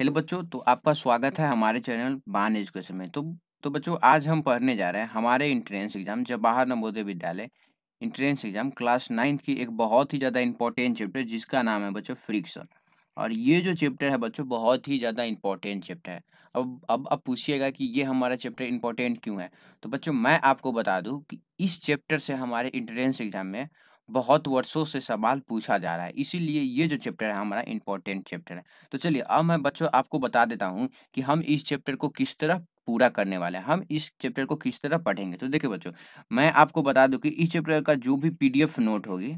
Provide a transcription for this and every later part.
hello बच्चों तो आपका स्वागत है हमारे चैनल बान एजुकेशन में तो तो बच्चों आज हम पढ़ने जा रहे हैं हमारे इंट्रेंस एग्जाम जवाहर नवोदय विद्यालय इंट्रेंस एग्जाम क्लास नाइन्थ की एक बहुत ही ज़्यादा इंपॉर्टेंट चैप्टर जिसका नाम है बच्चों फ्रिक्शन और ये जो चैप्टर है बच्चों बहुत ही ज़्यादा इंपॉर्टेंट चैप्टर है अब अब आप पूछिएगा कि ये हमारा चैप्टर इंपॉर्टेंट क्यों है तो बच्चों मैं आपको बता दूँ कि इस चैप्टर से हमारे इंट्रेंस एग्जाम में बहुत वर्षों से सवाल पूछा जा रहा है इसीलिए ये जो चैप्टर है हमारा इंपॉर्टेंट चैप्टर है तो चलिए अब मैं बच्चों आपको बता देता हूँ कि हम इस चैप्टर को किस तरह पूरा करने वाले हैं हम इस चैप्टर को किस तरह पढ़ेंगे तो देखिए बच्चों मैं आपको बता दूं कि इस चैप्टर का जो भी पीडीएफ नोट होगी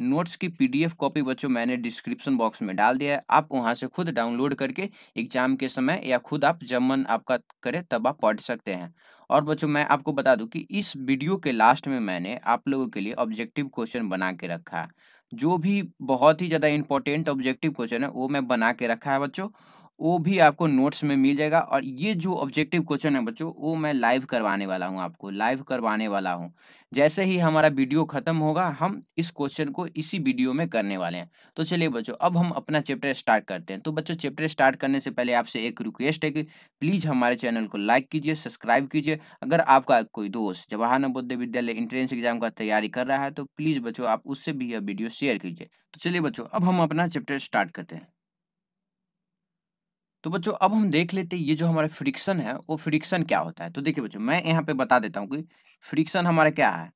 नोट्स की पीडीएफ कॉपी बच्चों मैंने डिस्क्रिप्शन बॉक्स में डाल दिया है आप वहाँ से खुद डाउनलोड करके एग्जाम के समय या खुद आप जब मन आपका करे तब आप पढ़ सकते हैं और बच्चों मैं आपको बता दूं कि इस वीडियो के लास्ट में मैंने आप लोगों के लिए ऑब्जेक्टिव क्वेश्चन बना के रखा है जो भी बहुत ही ज़्यादा इंपॉर्टेंट ऑब्जेक्टिव क्वेश्चन है वो मैं बना के रखा है बच्चों वो भी आपको नोट्स में मिल जाएगा और ये जो ऑब्जेक्टिव क्वेश्चन है बच्चों वो मैं लाइव करवाने वाला हूँ आपको लाइव करवाने वाला हूँ जैसे ही हमारा वीडियो ख़त्म होगा हम इस क्वेश्चन को इसी वीडियो में करने वाले हैं तो चलिए बच्चों अब हम अपना चैप्टर स्टार्ट करते हैं तो बच्चों चैप्टर स्टार्ट करने से पहले आपसे एक रिक्वेस्ट है कि प्लीज़ हमारे चैनल को लाइक कीजिए सब्सक्राइब कीजिए अगर आपका कोई दोस्त जवाहर नवोदय विद्यालय इंट्रेंस एग्जाम का तैयारी कर रहा है तो प्लीज़ बच्चों आप उससे भी यह वीडियो शेयर कीजिए तो चलिए बच्चों अब हम अपना चैप्टर स्टार्ट करते हैं तो बच्चों अब हम देख लेते हैं ये जो हमारा फ्रिक्शन है वो फ्रिक्शन क्या होता है तो देखिए बच्चों मैं यहाँ पे बता देता हूँ कि फ्रिक्शन हमारा क्या है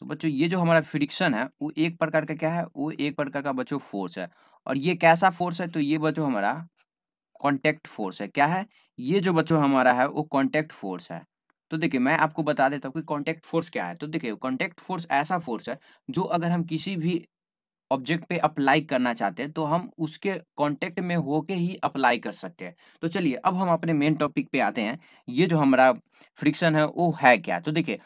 तो बच्चों ये जो हमारा फ्रिक्शन है वो एक प्रकार का क्या है वो एक प्रकार का बच्चों फोर्स है और ये कैसा फोर्स है तो ये बच्चों हमारा कॉन्टेक्ट फोर्स है क्या है ये जो बच्चों हमारा है वो कॉन्टेक्ट फोर्स है तो देखिए मैं आपको बता देता हूँ कि कॉन्टेक्ट फोर्स क्या है तो देखिए कॉन्टेक्ट फोर्स ऐसा फोर्स है जो अगर हम किसी भी ऑब्जेक्ट पे अप्लाई करना चाहते हैं तो हम उसके कॉन्टेक्ट में होके ही अप्लाई कर सकते हैं तो चलिए अब हम अपने मेन टॉपिक पे आते हैं ये जो हमारा फ्रिक्शन है वो है क्या तो देखिए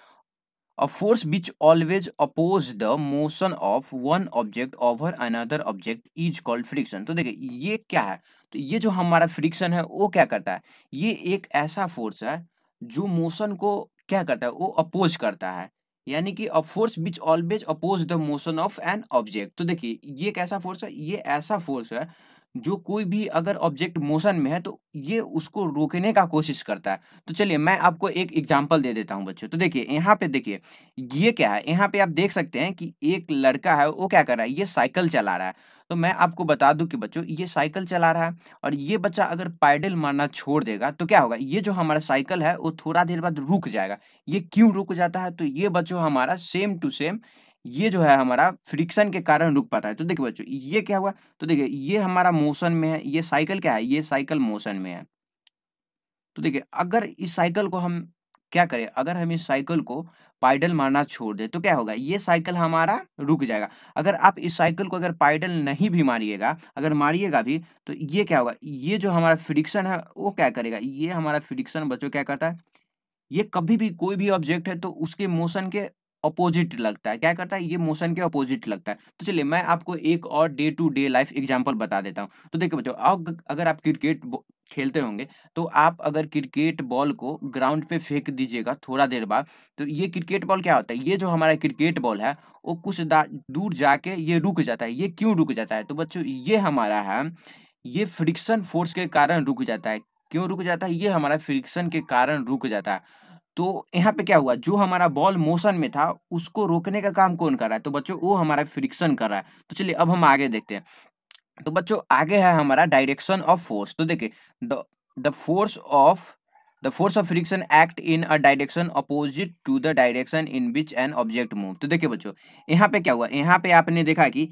a force which always oppose the motion of one object over another object is called friction तो देखिए ये क्या है तो ये जो हमारा फ्रिक्शन है वो क्या करता है ये एक ऐसा फोर्स है जो मोशन को क्या करता है वो अपोज करता है यानी कि a force which always oppose the motion of an object तो देखिए ये कैसा फोर्स है ये ऐसा फोर्स है जो कोई भी अगर ऑब्जेक्ट मोशन में है तो ये उसको रोकने का कोशिश करता है तो चलिए मैं आपको एक एग्जांपल दे देता हूँ बच्चों तो देखिए यहाँ पे देखिए ये क्या है यहाँ पे आप देख सकते हैं कि एक लड़का है वो क्या कर रहा है ये साइकिल चला रहा है तो मैं आपको बता दूं कि बच्चों ये साइकिल चला रहा है और ये बच्चा अगर पैडल मारना छोड़ देगा तो क्या होगा ये जो हमारा साइकिल है वो थोड़ा देर बाद रुक जाएगा ये क्यों रुक जाता है तो ये बच्चों हमारा सेम टू सेम ये जो है हमारा फ्रिक्शन के कारण रुक पाता है तो देखिए बच्चों ये क्या हुआ तो देखिए ये हमारा मोशन में है ये साइकिल क्या है ये साइकिल मोशन में है तो देखिए अगर इस साइकिल को हम क्या करें अगर हम इस साइकिल को पाइडल मारना छोड़ दें तो क्या होगा ये साइकिल हमारा रुक जाएगा अगर आप इस साइकिल को अगर पाइडल नहीं भी मारिएगा अगर मारिएगा भी तो ये क्या होगा ये जो हमारा फ्रिक्शन है वो क्या करेगा ये हमारा फ्रिक्शन बच्चों क्या करता है ये कभी भी कोई भी ऑब्जेक्ट है तो उसके मोशन के अपोजिट लगता है क्या करता है ये मोशन के अपोजिट लगता है तो चलिए मैं आपको एक और day to day life example बता देता हूँ तो देखिए बच्चों अगर आप क्रिकेट खेलते होंगे तो आप अगर क्रिकेट बॉल को ग्राउंड पे फेंक दीजिएगा थोड़ा देर बाद तो ये क्रिकेट बॉल क्या होता है ये जो हमारा क्रिकेट बॉल है वो कुछ दूर जाके ये रुक जाता है ये क्यों रुक जाता है तो बच्चों ये हमारा है ये फ्रिक्शन फोर्स के कारण रुक जाता है क्यों रुक जाता है ये हमारा फ्रिक्शन के कारण रुक जाता है तो यहाँ पे क्या हुआ जो हमारा बॉल मोशन में था उसको रोकने का काम कौन कर रहा है तो बच्चों वो हमारा फ्रिक्शन कर रहा है तो चलिए अब हम आगे देखते हैं तो बच्चों आगे है हमारा डायरेक्शन ऑफ फोर्स तो देखिए the force of the force of friction act in a direction opposite to the direction in which an object move तो देखिए बच्चों यहाँ पे क्या हुआ यहाँ पे आपने देखा कि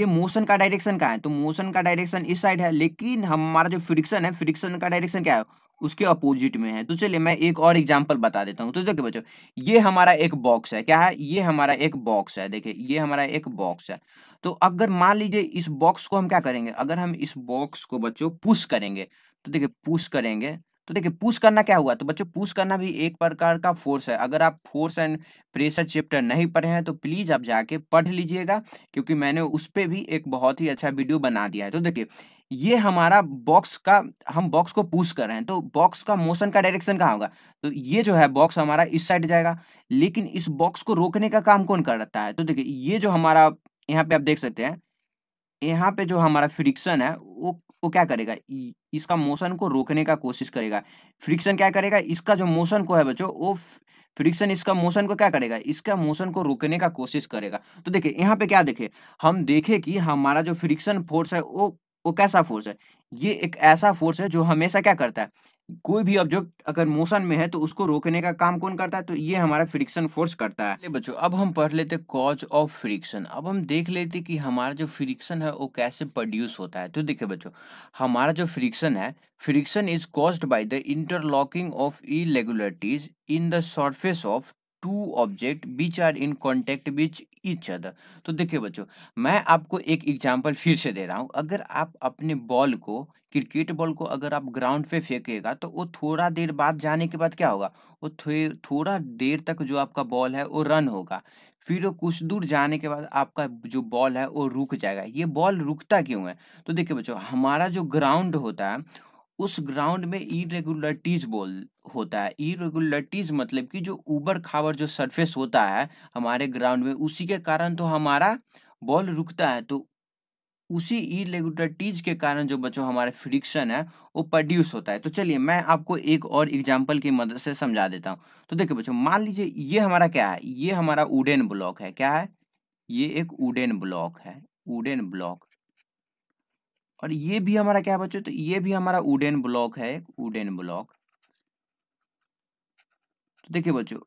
ये मोशन का डायरेक्शन कहाँ है तो मोशन का डायरेक्शन इस साइड है लेकिन हमारा जो फ्रिक्शन है फ्रिक्शन का डायरेक्शन क्या है उसके अपोजिट में है तो चलिए मैं एक और एग्जाम्पल बता देता हूँ तो देखिए बच्चों ये हमारा एक बॉक्स है क्या है ये हमारा एक बॉक्स है देखिए ये हमारा एक बॉक्स है तो अगर मान लीजिए इस बॉक्स को हम क्या करेंगे अगर हम इस बॉक्स को बच्चों पुश करेंगे तो देखिए पुश करेंगे तो देखिए पुश करना क्या हुआ तो बच्चों पुश करना भी एक प्रकार का फोर्स है अगर आप फोर्स एंड प्रेशर चैप्टर नहीं पढ़े हैं तो प्लीज़ आप जाके पढ़ लीजिएगा क्योंकि मैंने उस पर भी एक बहुत ही अच्छा वीडियो बना दिया है तो देखिए ये हमारा बॉक्स का हम बॉक्स को पुश कर रहे हैं तो बॉक्स का मोशन का डायरेक्शन कहाँ होगा तो ये जो है बॉक्स हमारा इस साइड जाएगा लेकिन इस बॉक्स को रोकने का काम कौन कर रहता है तो देखिए ये जो हमारा यहाँ पे आप देख सकते हैं यहाँ पे जो हमारा फ्रिक्शन है वो वो क्या करेगा इसका मोशन को रोकने का कोशिश करेगा फ्रिक्शन क्या करेगा इसका जो मोशन को है बच्चों वो फ्रिक्शन इसका मोशन को क्या करेगा इसका मोशन को रोकने का कोशिश करेगा तो देखिए यहाँ पे क्या देखे हम देखे कि हमारा जो फ्रिक्शन फोर्स है वो वो कैसा फोर्स है ये एक ऐसा फोर्स है जो हमेशा क्या करता है कोई भी ऑब्जेक्ट अगर मोशन में है तो उसको रोकने का काम कौन करता है तो ये हमारा फ्रिक्शन फोर्स करता है बच्चों अब हम पढ़ लेते कॉज ऑफ फ्रिक्शन अब हम देख लेते कि हमारा जो फ्रिक्शन है वो कैसे प्रोड्यूस होता है तो देखिए बच्चों हमारा जो फ्रिक्शन है friction is caused by the interlocking of irregularities in the surface of two object which are in contact with each other तो देखिए बच्चों मैं आपको एक एग्जाम्पल फिर से दे रहा हूँ अगर आप अपने बॉल को क्रिकेट बॉल को अगर आप ग्राउंड पे फेंकेगा तो वो थोड़ा देर बाद जाने के बाद क्या होगा वो थोड़ा देर तक जो आपका बॉल है वो रन होगा फिर वो कुछ दूर जाने के बाद आपका जो बॉल है वो रुक जाएगा ये बॉल रुकता क्यों है तो देखिए बच्चों हमारा जो ग्राउंड होता है उस ग्राउंड में इरेगुलरिटीज बोल होता है इरेगुलरिटीज मतलब कि जो ऊबर खाबर जो सरफेस होता है हमारे ग्राउंड में उसी के कारण तो हमारा बॉल रुकता है तो उसी इरेगुलरिटीज के कारण जो बच्चों हमारे फ्रिक्शन है वो प्रोड्यूस होता है तो चलिए मैं आपको एक और एग्जाम्पल की मदद से समझा देता हूँ तो देखिए बच्चों मान लीजिए ये हमारा क्या है ये हमारा उडेन ब्लॉक है क्या है ये एक उडेन ब्लॉक है उडेन ब्लॉक और ये भी हमारा क्या बच्चों तो ये भी हमारा वुडेन ब्लॉक है वुडेन ब्लॉक तो देखिए बच्चों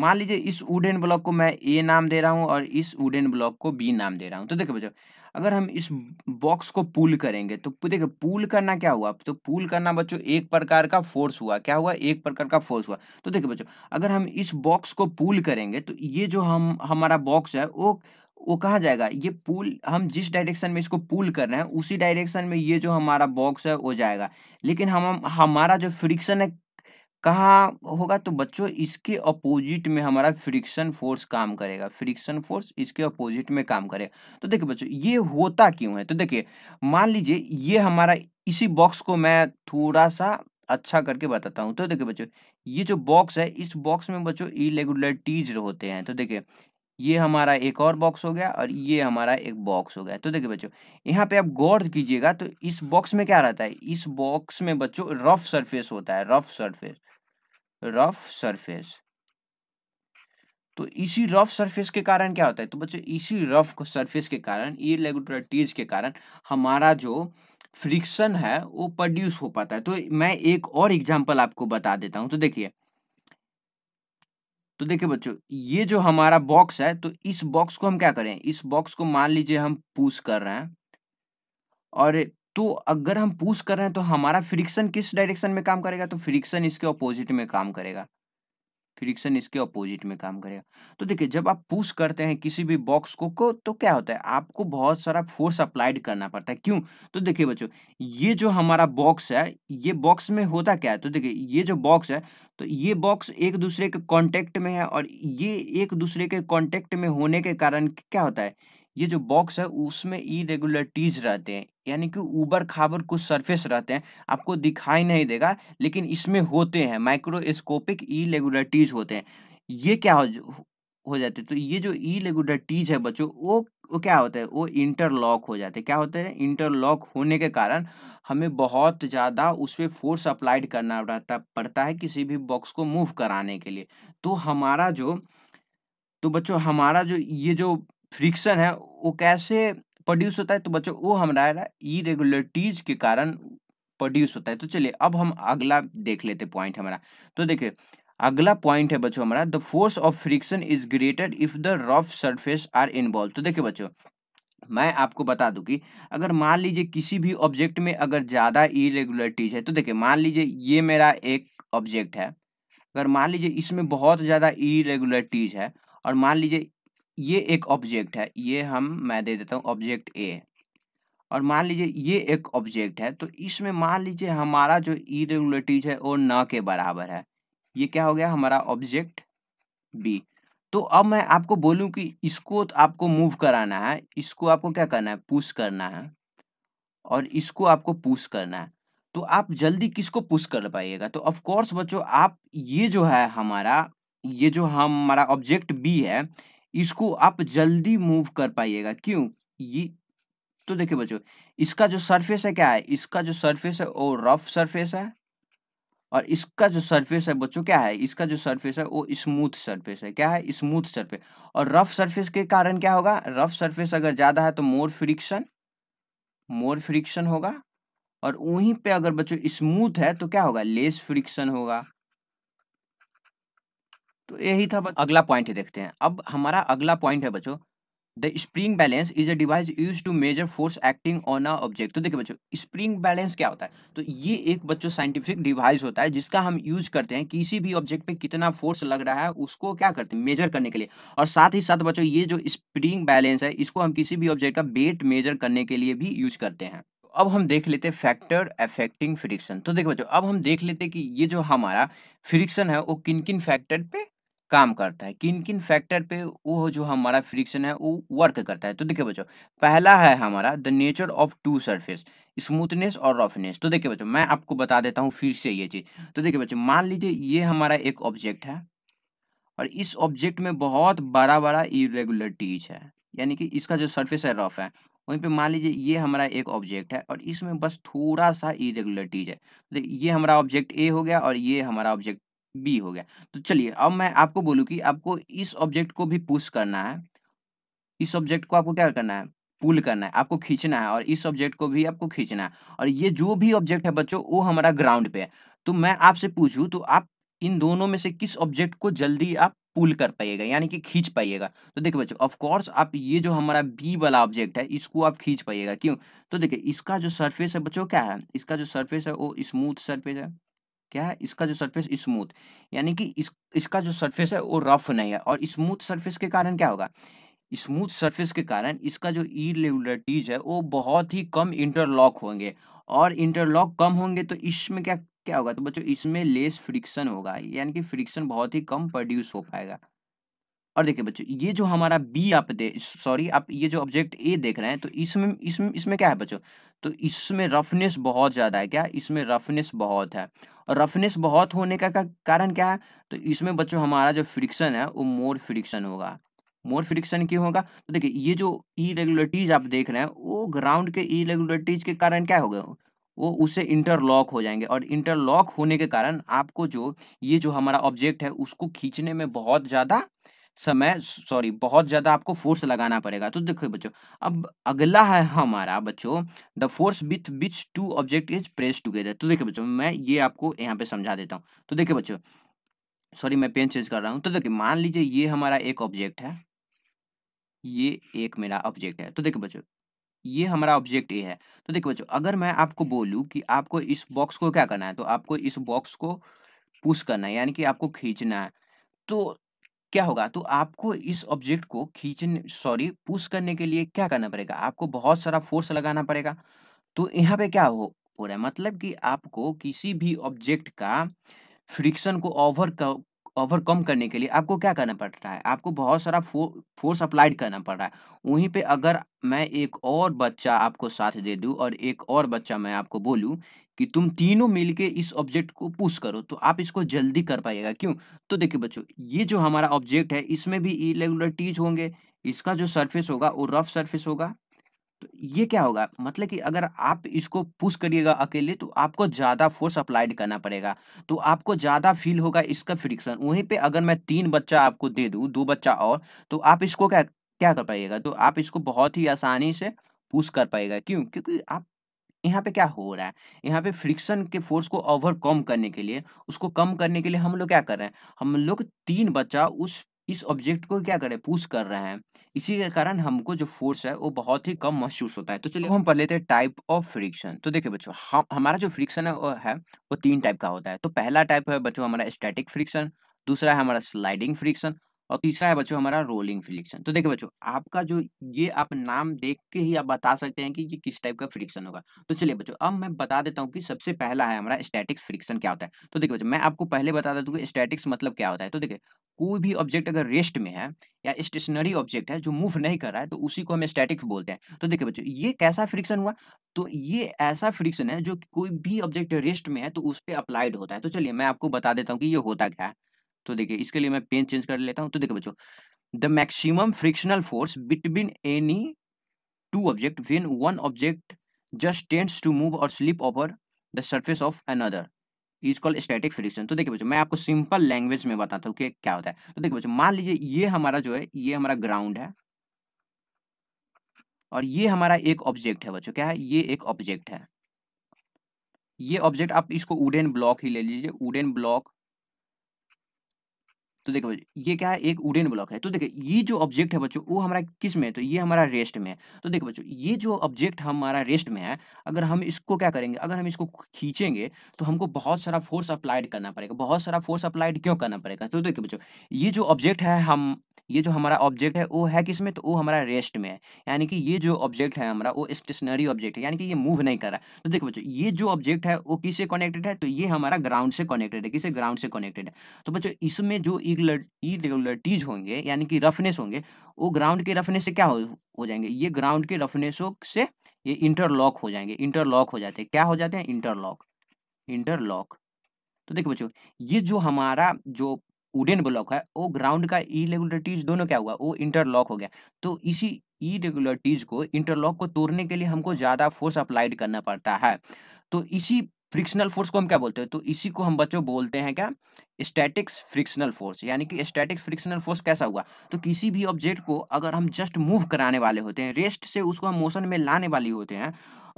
मान लीजिए इस वुडेन ब्लॉक को मैं ए नाम दे रहा हूँ और इस वुडेन ब्लॉक को बी नाम दे रहा हूँ तो देखिए बच्चों अगर हम इस बॉक्स को पुल करेंगे तो देखिए पुल करना क्या हुआ तो पुल करना बच्चों एक प्रकार का फोर्स हुआ क्या हुआ एक प्रकार का फोर्स हुआ तो देखिए बच्चों अगर हम इस बॉक्स को पुल करेंगे तो ये जो हम हमारा बॉक्स है वो वो कहा जाएगा ये पुल हम जिस डायरेक्शन में इसको पुल कर रहे हैं उसी डायरेक्शन में ये जो हमारा बॉक्स है वो जाएगा लेकिन हम हमारा जो फ्रिक्शन है कहाँ होगा तो बच्चों इसके अपोजिट में हमारा फ्रिक्शन फोर्स काम करेगा फ्रिक्शन फोर्स इसके अपोजिट में काम करेगा तो देखिए बच्चों ये होता क्यों है तो देखिए मान लीजिए ये हमारा इसी बॉक्स को मैं थोड़ा सा अच्छा करके बताता हूँ तो देखिए बच्चों ये जो बॉक्स है इस बॉक्स में बच्चों इरेगुलरिटीज होते हैं तो देखिए ये हमारा एक और बॉक्स हो गया और ये हमारा एक बॉक्स हो गया तो देखिए बच्चों यहाँ पे आप गौर कीजिएगा तो इस बॉक्स में क्या रहता है इस बॉक्स में बच्चों रफ सरफेस होता है रफ सरफेस रफ सरफेस तो इसी रफ सरफेस के कारण क्या होता है तो बच्चों इसी रफ सरफेस के कारण इरेगुलरिटीज के कारण हमारा जो फ्रिक्शन है वो प्रोड्यूस हो पाता है तो मैं एक और एग्जांपल आपको बता देता हूँ तो देखिए तो देखिए बच्चों ये जो हमारा बॉक्स है तो इस बॉक्स को हम क्या करें इस बॉक्स को मान लीजिए हम पुश कर रहे हैं और तो अगर हम पुश कर रहे हैं तो हमारा फ्रिक्शन किस डायरेक्शन में काम करेगा तो फ्रिक्शन इसके ऑपोजिट में काम करेगा फ्रिक्शन इसके अपोजिट में काम करेगा तो देखिए जब आप पुश करते हैं किसी भी बॉक्स को को तो क्या होता है आपको बहुत सारा फोर्स अप्लाइड करना पड़ता है क्यों तो देखिए बच्चों ये जो हमारा बॉक्स है ये बॉक्स में होता क्या है तो देखिए ये जो बॉक्स है तो ये बॉक्स एक दूसरे के कॉन्टेक्ट में है और ये एक दूसरे के कॉन्टेक्ट में होने के कारण क्या होता है ये जो बॉक्स है उसमें इरेगुलरिटीज रहते हैं यानी कि ऊबर खाबर कुछ सरफेस रहते हैं आपको दिखाई नहीं देगा लेकिन इसमें होते हैं माइक्रोस्कोपिक इरेगुलरिटीज होते हैं ये क्या हो हो जाते हैं तो ये जो इरेगुलरिटीज है बच्चों वो वो क्या होता है वो इंटरलॉक हो जाते हैं क्या होते हैं इंटरलॉक होने के कारण हमें बहुत ज़्यादा उस पर फोर्स अप्लाइड करना रहता पड़ता है किसी भी बॉक्स को मूव कराने के लिए तो हमारा जो तो बच्चों हमारा जो ये जो फ्रिक्शन है वो कैसे प्रोड्यूस होता है तो बच्चों वो हमारा इरेगुलरिटीज के कारण प्रोड्यूस होता है तो चलिए अब हम अगला देख लेते पॉइंट हमारा तो देखिए अगला पॉइंट है बच्चों हमारा the force of friction is greater if the rough surface are involve तो देखिए बच्चों मैं आपको बता दूं कि अगर मान लीजिए किसी भी ऑब्जेक्ट में अगर ज़्यादा इरेगुलरिटीज है तो देखिए मान लीजिए ये मेरा एक ऑब्जेक्ट है अगर मान लीजिए इसमें बहुत ज़्यादा इरेगुलरिटीज है और मान लीजिए ये एक ऑब्जेक्ट है ये हम मैं दे देता हूँ ऑब्जेक्ट ए और मान लीजिए ये एक ऑब्जेक्ट है तो इसमें मान लीजिए हमारा जो इरेगुलरिटीज है वो न के बराबर है ये क्या हो गया हमारा ऑब्जेक्ट बी तो अब मैं आपको बोलूं कि इसको तो आपको मूव कराना है इसको आपको क्या करना है पुश करना है और इसको आपको पुश करना है तो आप जल्दी किसको पुश कर पाइएगा तो ऑफकोर्स बच्चों आप ये जो है हमारा ये जो हमारा ऑब्जेक्ट बी है इसको आप जल्दी मूव कर पाइएगा क्यों ये तो देखिए बच्चों इसका जो सरफेस है क्या है इसका जो सरफेस है वो रफ सरफेस है और इसका जो सरफेस है बच्चों क्या है इसका जो सरफेस है वो स्मूथ सरफेस है क्या है स्मूथ सरफेस और रफ सरफेस के कारण क्या होगा रफ सरफेस अगर ज़्यादा है तो मोर फ्रिक्शन मोर फ्रिक्शन होगा और वहीं पे अगर बच्चों स्मूथ है तो क्या होगा लेस फ्रिक्शन होगा तो यही था अगला पॉइंट देखते हैं अब हमारा अगला पॉइंट है बच्चों the spring balance is a device use to measure force acting on a object तो देखिए बच्चों स्प्रिंग बैलेंस क्या होता है तो ये एक बच्चों साइंटिफिक डिवाइस होता है जिसका हम यूज करते हैं किसी भी ऑब्जेक्ट पे कितना फोर्स लग रहा है उसको क्या करते हैं मेजर करने के लिए और साथ ही साथ बच्चों ये जो स्प्रिंग बैलेंस है इसको हम किसी भी ऑब्जेक्ट का वेट मेजर करने के लिए भी यूज करते हैं अब हम देख लेते हैं फैक्टर अफेक्टिंग फ्रिक्शन तो देखिए बच्चों अब हम देख लेते हैं कि ये जो हमारा फ्रिक्शन है वो किन किन फैक्टर पे काम करता है किन किन फैक्टर पे वो जो हमारा फ्रिक्शन है वो वर्क करता है तो देखिए बच्चों पहला है हमारा the nature of two surface smoothness और रफनेस तो देखिए बच्चों मैं आपको बता देता हूँ फिर से ये चीज़ तो देखिए बच्चों मान लीजिए ये हमारा एक ऑब्जेक्ट है और इस ऑब्जेक्ट में बहुत बड़ा बड़ा इरेगुलरिटीज है यानी कि इसका जो सर्फेस है रफ है वहीं पर मान लीजिए ये हमारा एक ऑब्जेक्ट है और इसमें बस थोड़ा सा इरेगुलरिटीज है तो ये हमारा ऑब्जेक्ट ए हो गया और ये हमारा ऑब्जेक्ट बी हो गया तो चलिए अब मैं आपको बोलूँ कि आपको इस ऑब्जेक्ट को भी पुश करना है इस ऑब्जेक्ट को आपको क्या करना है पुल करना है आपको खींचना है और इस ऑब्जेक्ट को भी आपको खींचना है और ये जो भी ऑब्जेक्ट है बच्चों वो हमारा ग्राउंड पे है तो मैं आपसे पूछूँ तो आप इन दोनों में से किस ऑब्जेक्ट को जल्दी आप पुल कर पाइएगा यानी कि खींच पाइएगा तो देखिए बच्चों ऑफ कोर्स आप ये जो हमारा बी वाला ऑब्जेक्ट है इसको आप खींच पाइएगा क्यों तो देखिए इसका जो सरफेस है बच्चों क्या है इसका जो सरफेस है वो स्मूथ सरफेस है क्या है इसका जो सरफेस स्मूथ यानी कि इस इसका जो सरफेस है वो रफ नहीं है और स्मूथ सरफेस के कारण क्या होगा स्मूथ सरफेस के कारण इसका जो इरेगुलरिटीज है वो बहुत ही कम इंटरलॉक होंगे और इंटरलॉक कम होंगे तो इसमें क्या क्या होगा तो बच्चों इसमें लेस फ्रिक्शन होगा यानी कि फ्रिक्शन बहुत ही कम प्रोड्यूस हो पाएगा और देखिए बच्चों ये जो हमारा बी आप दे सॉरी आप ये जो ऑब्जेक्ट ए देख रहे हैं तो इसमें इसमें इसमें क्या है बच्चों तो इसमें रफनेस बहुत ज़्यादा है क्या इसमें रफनेस बहुत है और रफनेस बहुत होने का, का कारण क्या है तो इसमें बच्चों हमारा जो फ्रिक्शन है वो मोर फ्रिक्शन होगा मोर फ्रिक्शन क्यों होगा तो देखिए ये जो इरेगुलरिटीज आप देख रहे हैं वो ग्राउंड के इरेगुलरिटीज के कारण क्या हो गए वो उससे इंटरलॉक हो जाएंगे और इंटरलॉक होने के कारण आपको जो ये जो हमारा ऑब्जेक्ट है उसको खींचने में बहुत ज़्यादा समय सॉरी बहुत ज़्यादा आपको फोर्स लगाना पड़ेगा तो देखो बच्चों अब अगला है हमारा बच्चों the force with which two object is press together तो देखिए बच्चों मैं ये आपको यहाँ पे समझा देता हूँ तो देखिए बच्चों सॉरी मैं पेन चेंज कर रहा हूँ तो देखिए मान लीजिए ये हमारा एक ऑब्जेक्ट है ये एक मेरा ऑब्जेक्ट है तो देखिए बच्चों ये हमारा ऑब्जेक्ट ए है तो देखिए बच्चों अगर मैं आपको बोलूँ कि आपको इस बॉक्स को क्या करना है तो आपको इस बॉक्स को पुश करना है यानी कि आपको खींचना है तो क्या होगा तो आपको इस ऑब्जेक्ट को खींचने सॉरी पुश करने के लिए क्या करना पड़ेगा आपको बहुत सारा फोर्स लगाना पड़ेगा तो यहाँ पे क्या हो हो रहा है मतलब कि आपको किसी भी ऑब्जेक्ट का फ्रिक्शन को ओवर ओवरकम करने के लिए आपको क्या करना पड़ रहा है आपको बहुत सारा फो, फोर्स अप्लाइड करना पड़ रहा है वहीं पे अगर मैं एक और बच्चा आपको साथ दे दूँ और एक और बच्चा मैं आपको बोलूँ कि तुम तीनों मिलके इस ऑब्जेक्ट को पुश करो तो आप इसको जल्दी कर पाएगा क्यों तो देखिए बच्चों ये जो हमारा ऑब्जेक्ट है इसमें भी इरेगुलरिटीज होंगे इसका जो सरफेस होगा वो रफ सरफेस होगा तो ये क्या होगा मतलब कि अगर आप इसको पुश करिएगा अकेले तो आपको ज़्यादा फोर्स अप्लाइड करना पड़ेगा तो आपको ज़्यादा फील होगा इसका फ्रिक्शन वहीं पे अगर मैं तीन बच्चा आपको दे दूँ दो बच्चा और तो आप इसको क्या क्या कर पाइएगा तो आप इसको बहुत ही आसानी से पुश कर पाएगा क्यों क्योंकि आप यहाँ पे क्या हो रहा है यहाँ पे फ्रिक्शन के फोर्स को ओवरकम करने के लिए उसको कम करने के लिए हम लोग क्या कर रहे हैं हम लोग तीन बच्चा उस इस ऑब्जेक्ट को क्या करें पुश कर रहे हैं इसी के कारण हमको जो फोर्स है वो बहुत ही कम महसूस होता है तो चलिए हम पढ़ लेते हैं टाइप ऑफ फ्रिक्शन तो देखिए बच्चों हम हमारा जो फ्रिक्शन है वो है वो तीन टाइप का होता है तो पहला टाइप है बच्चों हमारा स्टैटिक फ्रिक्शन दूसरा है हमारा स्लाइडिंग फ्रिक्शन और तीसरा है बच्चों हमारा रोलिंग फ्रिक्शन तो देखिए बच्चों आपका जो ये आप नाम देख के ही आप बता सकते हैं कि ये किस टाइप का फ्रिक्शन होगा तो चलिए बच्चों अब मैं बता देता हूँ कि सबसे पहला है हमारा स्टैटिक्स फ्रिक्शन क्या होता है तो देखिए बच्चों मैं आपको पहले बता देता हूँ कि स्टैटिक्स मतलब क्या होता है तो देखिए कोई भी ऑब्जेक्ट अगर रेस्ट में है या स्टेशनरी ऑब्जेक्ट है जो मूव नहीं कर रहा है तो उसी को हम स्टैटिक्स बोलते हैं तो देखिए बच्चों ये कैसा फ्रिक्शन हुआ तो ये ऐसा फ्रिक्शन है जो कोई भी ऑब्जेक्ट रेस्ट में है तो उस पर अप्लाइड होता है तो चलिए मैं आपको बता देता हूँ कि ये होता क्या है तो देखिए इसके लिए मैं पेन चेंज कर लेता हूँ तो देखिए बच्चों the maximum frictional force between any two object when one object just tends to move or slip over the surface of another is call static friction तो देखिए बच्चों मैं आपको सिंपल लैंग्वेज में बताता हूँ कि क्या होता है तो देखिए बच्चों मान लीजिए ये हमारा जो है ये हमारा ग्राउंड है और ये हमारा एक ऑब्जेक्ट है बच्चों क्या है ये एक ऑब्जेक्ट है ये ऑब्जेक्ट आप इसको उडेन ब्लॉक ही ले लीजिए उडेन ब्लॉक तो देखो ये क्या है एक उडेन ब्लॉक है तो देखो ये जो ऑब्जेक्ट है बच्चों वो हमारा किस में है तो ये हमारा रेस्ट में है तो देखो बच्चों ये जो ऑब्जेक्ट हमारा रेस्ट में है अगर हम इसको क्या करेंगे अगर हम इसको खींचेंगे तो हमको बहुत सारा फोर्स अप्लाइड करना पड़ेगा बहुत सारा फोर्स अप्लाइड क्यों करना पड़ेगा तो देखो बच्चों ये जो ऑब्जेक्ट है हम ये जो हमारा ऑब्जेक्ट है वो है किस में तो वो हमारा रेस्ट में है यानी कि ये जो ऑब्जेक्ट है हमारा वो स्टेशनरी ऑब्जेक्ट है यानी कि ये मूव नहीं कर रहा तो देखो बच्चों ये जो ऑब्जेक्ट है वो किससे कनेक्टेड है तो ये हमारा ग्राउंड से कनेक्टेड है किससे ग्राउंड से कनेक्टेड है तो बच्चों इसमें जो इरेगुलरिटीज होंगे यानी कि रफनेस होंगे वो ग्राउंड के रफनेस से क्या हो, हो जाएंगे ये ग्राउंड के रफनेसों से ये इंटरलॉक हो जाएंगे इंटरलॉक हो जाते हैं क्या हो जाते हैं इंटरलॉक इंटरलॉक तो देखिए बच्चों ये जो हमारा जो वुडन ब्लॉक है वो ग्राउंड का इरेगुलरिटीज दोनों क्या हुआ वो इंटरलॉक हो गया तो इसी इरेगुलरिटीज को इंटरलॉक को तोड़ने के लिए हमको ज़्यादा फोर्स अप्लाइड करना पड़ता है तो इसी फ्रिक्शनल फोर्स को हम क्या बोलते हैं तो इसी को हम बच्चों बोलते हैं क्या स्टैटिक्स फ्रिक्शनल फोर्स यानी कि स्टैटिक्स फ्रिक्शनल फोर्स कैसा हुआ तो किसी भी ऑब्जेक्ट को अगर हम जस्ट मूव कराने वाले होते हैं रेस्ट से उसको हम मोशन में लाने वाले होते हैं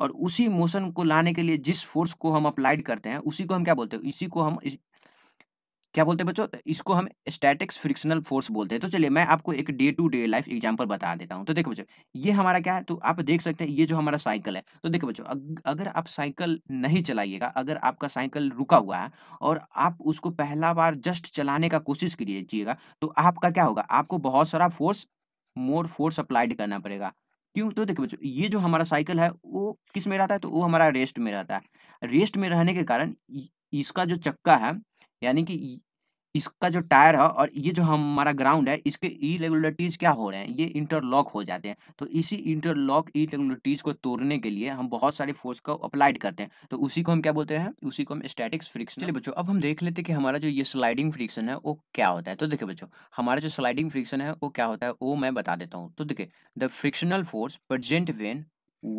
और उसी मोशन को लाने के लिए जिस फोर्स को हम अप्लाइड करते हैं उसी को हम क्या बोलते हैं इसी को हम क्या बोलते हैं बच्चों इसको हम स्टैटिक्स फ्रिक्शनल फोर्स बोलते हैं तो चलिए मैं आपको एक day to day life example बता देता हूँ तो देखो बच्चों ये हमारा क्या है तो आप देख सकते हैं ये जो हमारा साइकिल है तो देखो बच्चों अगर आप साइकिल नहीं चलाइएगा अगर आपका साइकिल रुका हुआ है और आप उसको पहला बार जस्ट चलाने का कोशिश कीजिएगा तो आपका क्या होगा आपको बहुत सारा फोर्स मोर फोर्स अप्लाइड करना पड़ेगा क्यों तो देखो बच्चों ये जो हमारा साइकिल है वो किस में रहता है तो वो हमारा रेस्ट में रहता है रेस्ट में रहने के कारण इसका जो चक्का है यानी कि इसका जो टायर है और ये जो हमारा ग्राउंड है इसके इरेगुलरिटीज क्या हो रहे हैं ये इंटरलॉक हो जाते हैं तो इसी इंटरलॉक इरेगुलरिटीज को तोड़ने के लिए हम बहुत सारे फोर्स को अप्लाइड करते हैं तो उसी को हम क्या बोलते हैं उसी को हम स्टैटिक्स फ्रिक्शन चलिए बच्चों अब हम देख लेते हैं कि हमारा जो ये स्लाइडिंग फ्रिक्शन है वो क्या होता है तो देखिए बच्चों हमारा जो स्लाइडिंग फ्रिक्शन है वो क्या होता है वो मैं बता देता हूँ तो देखिए the frictional force present when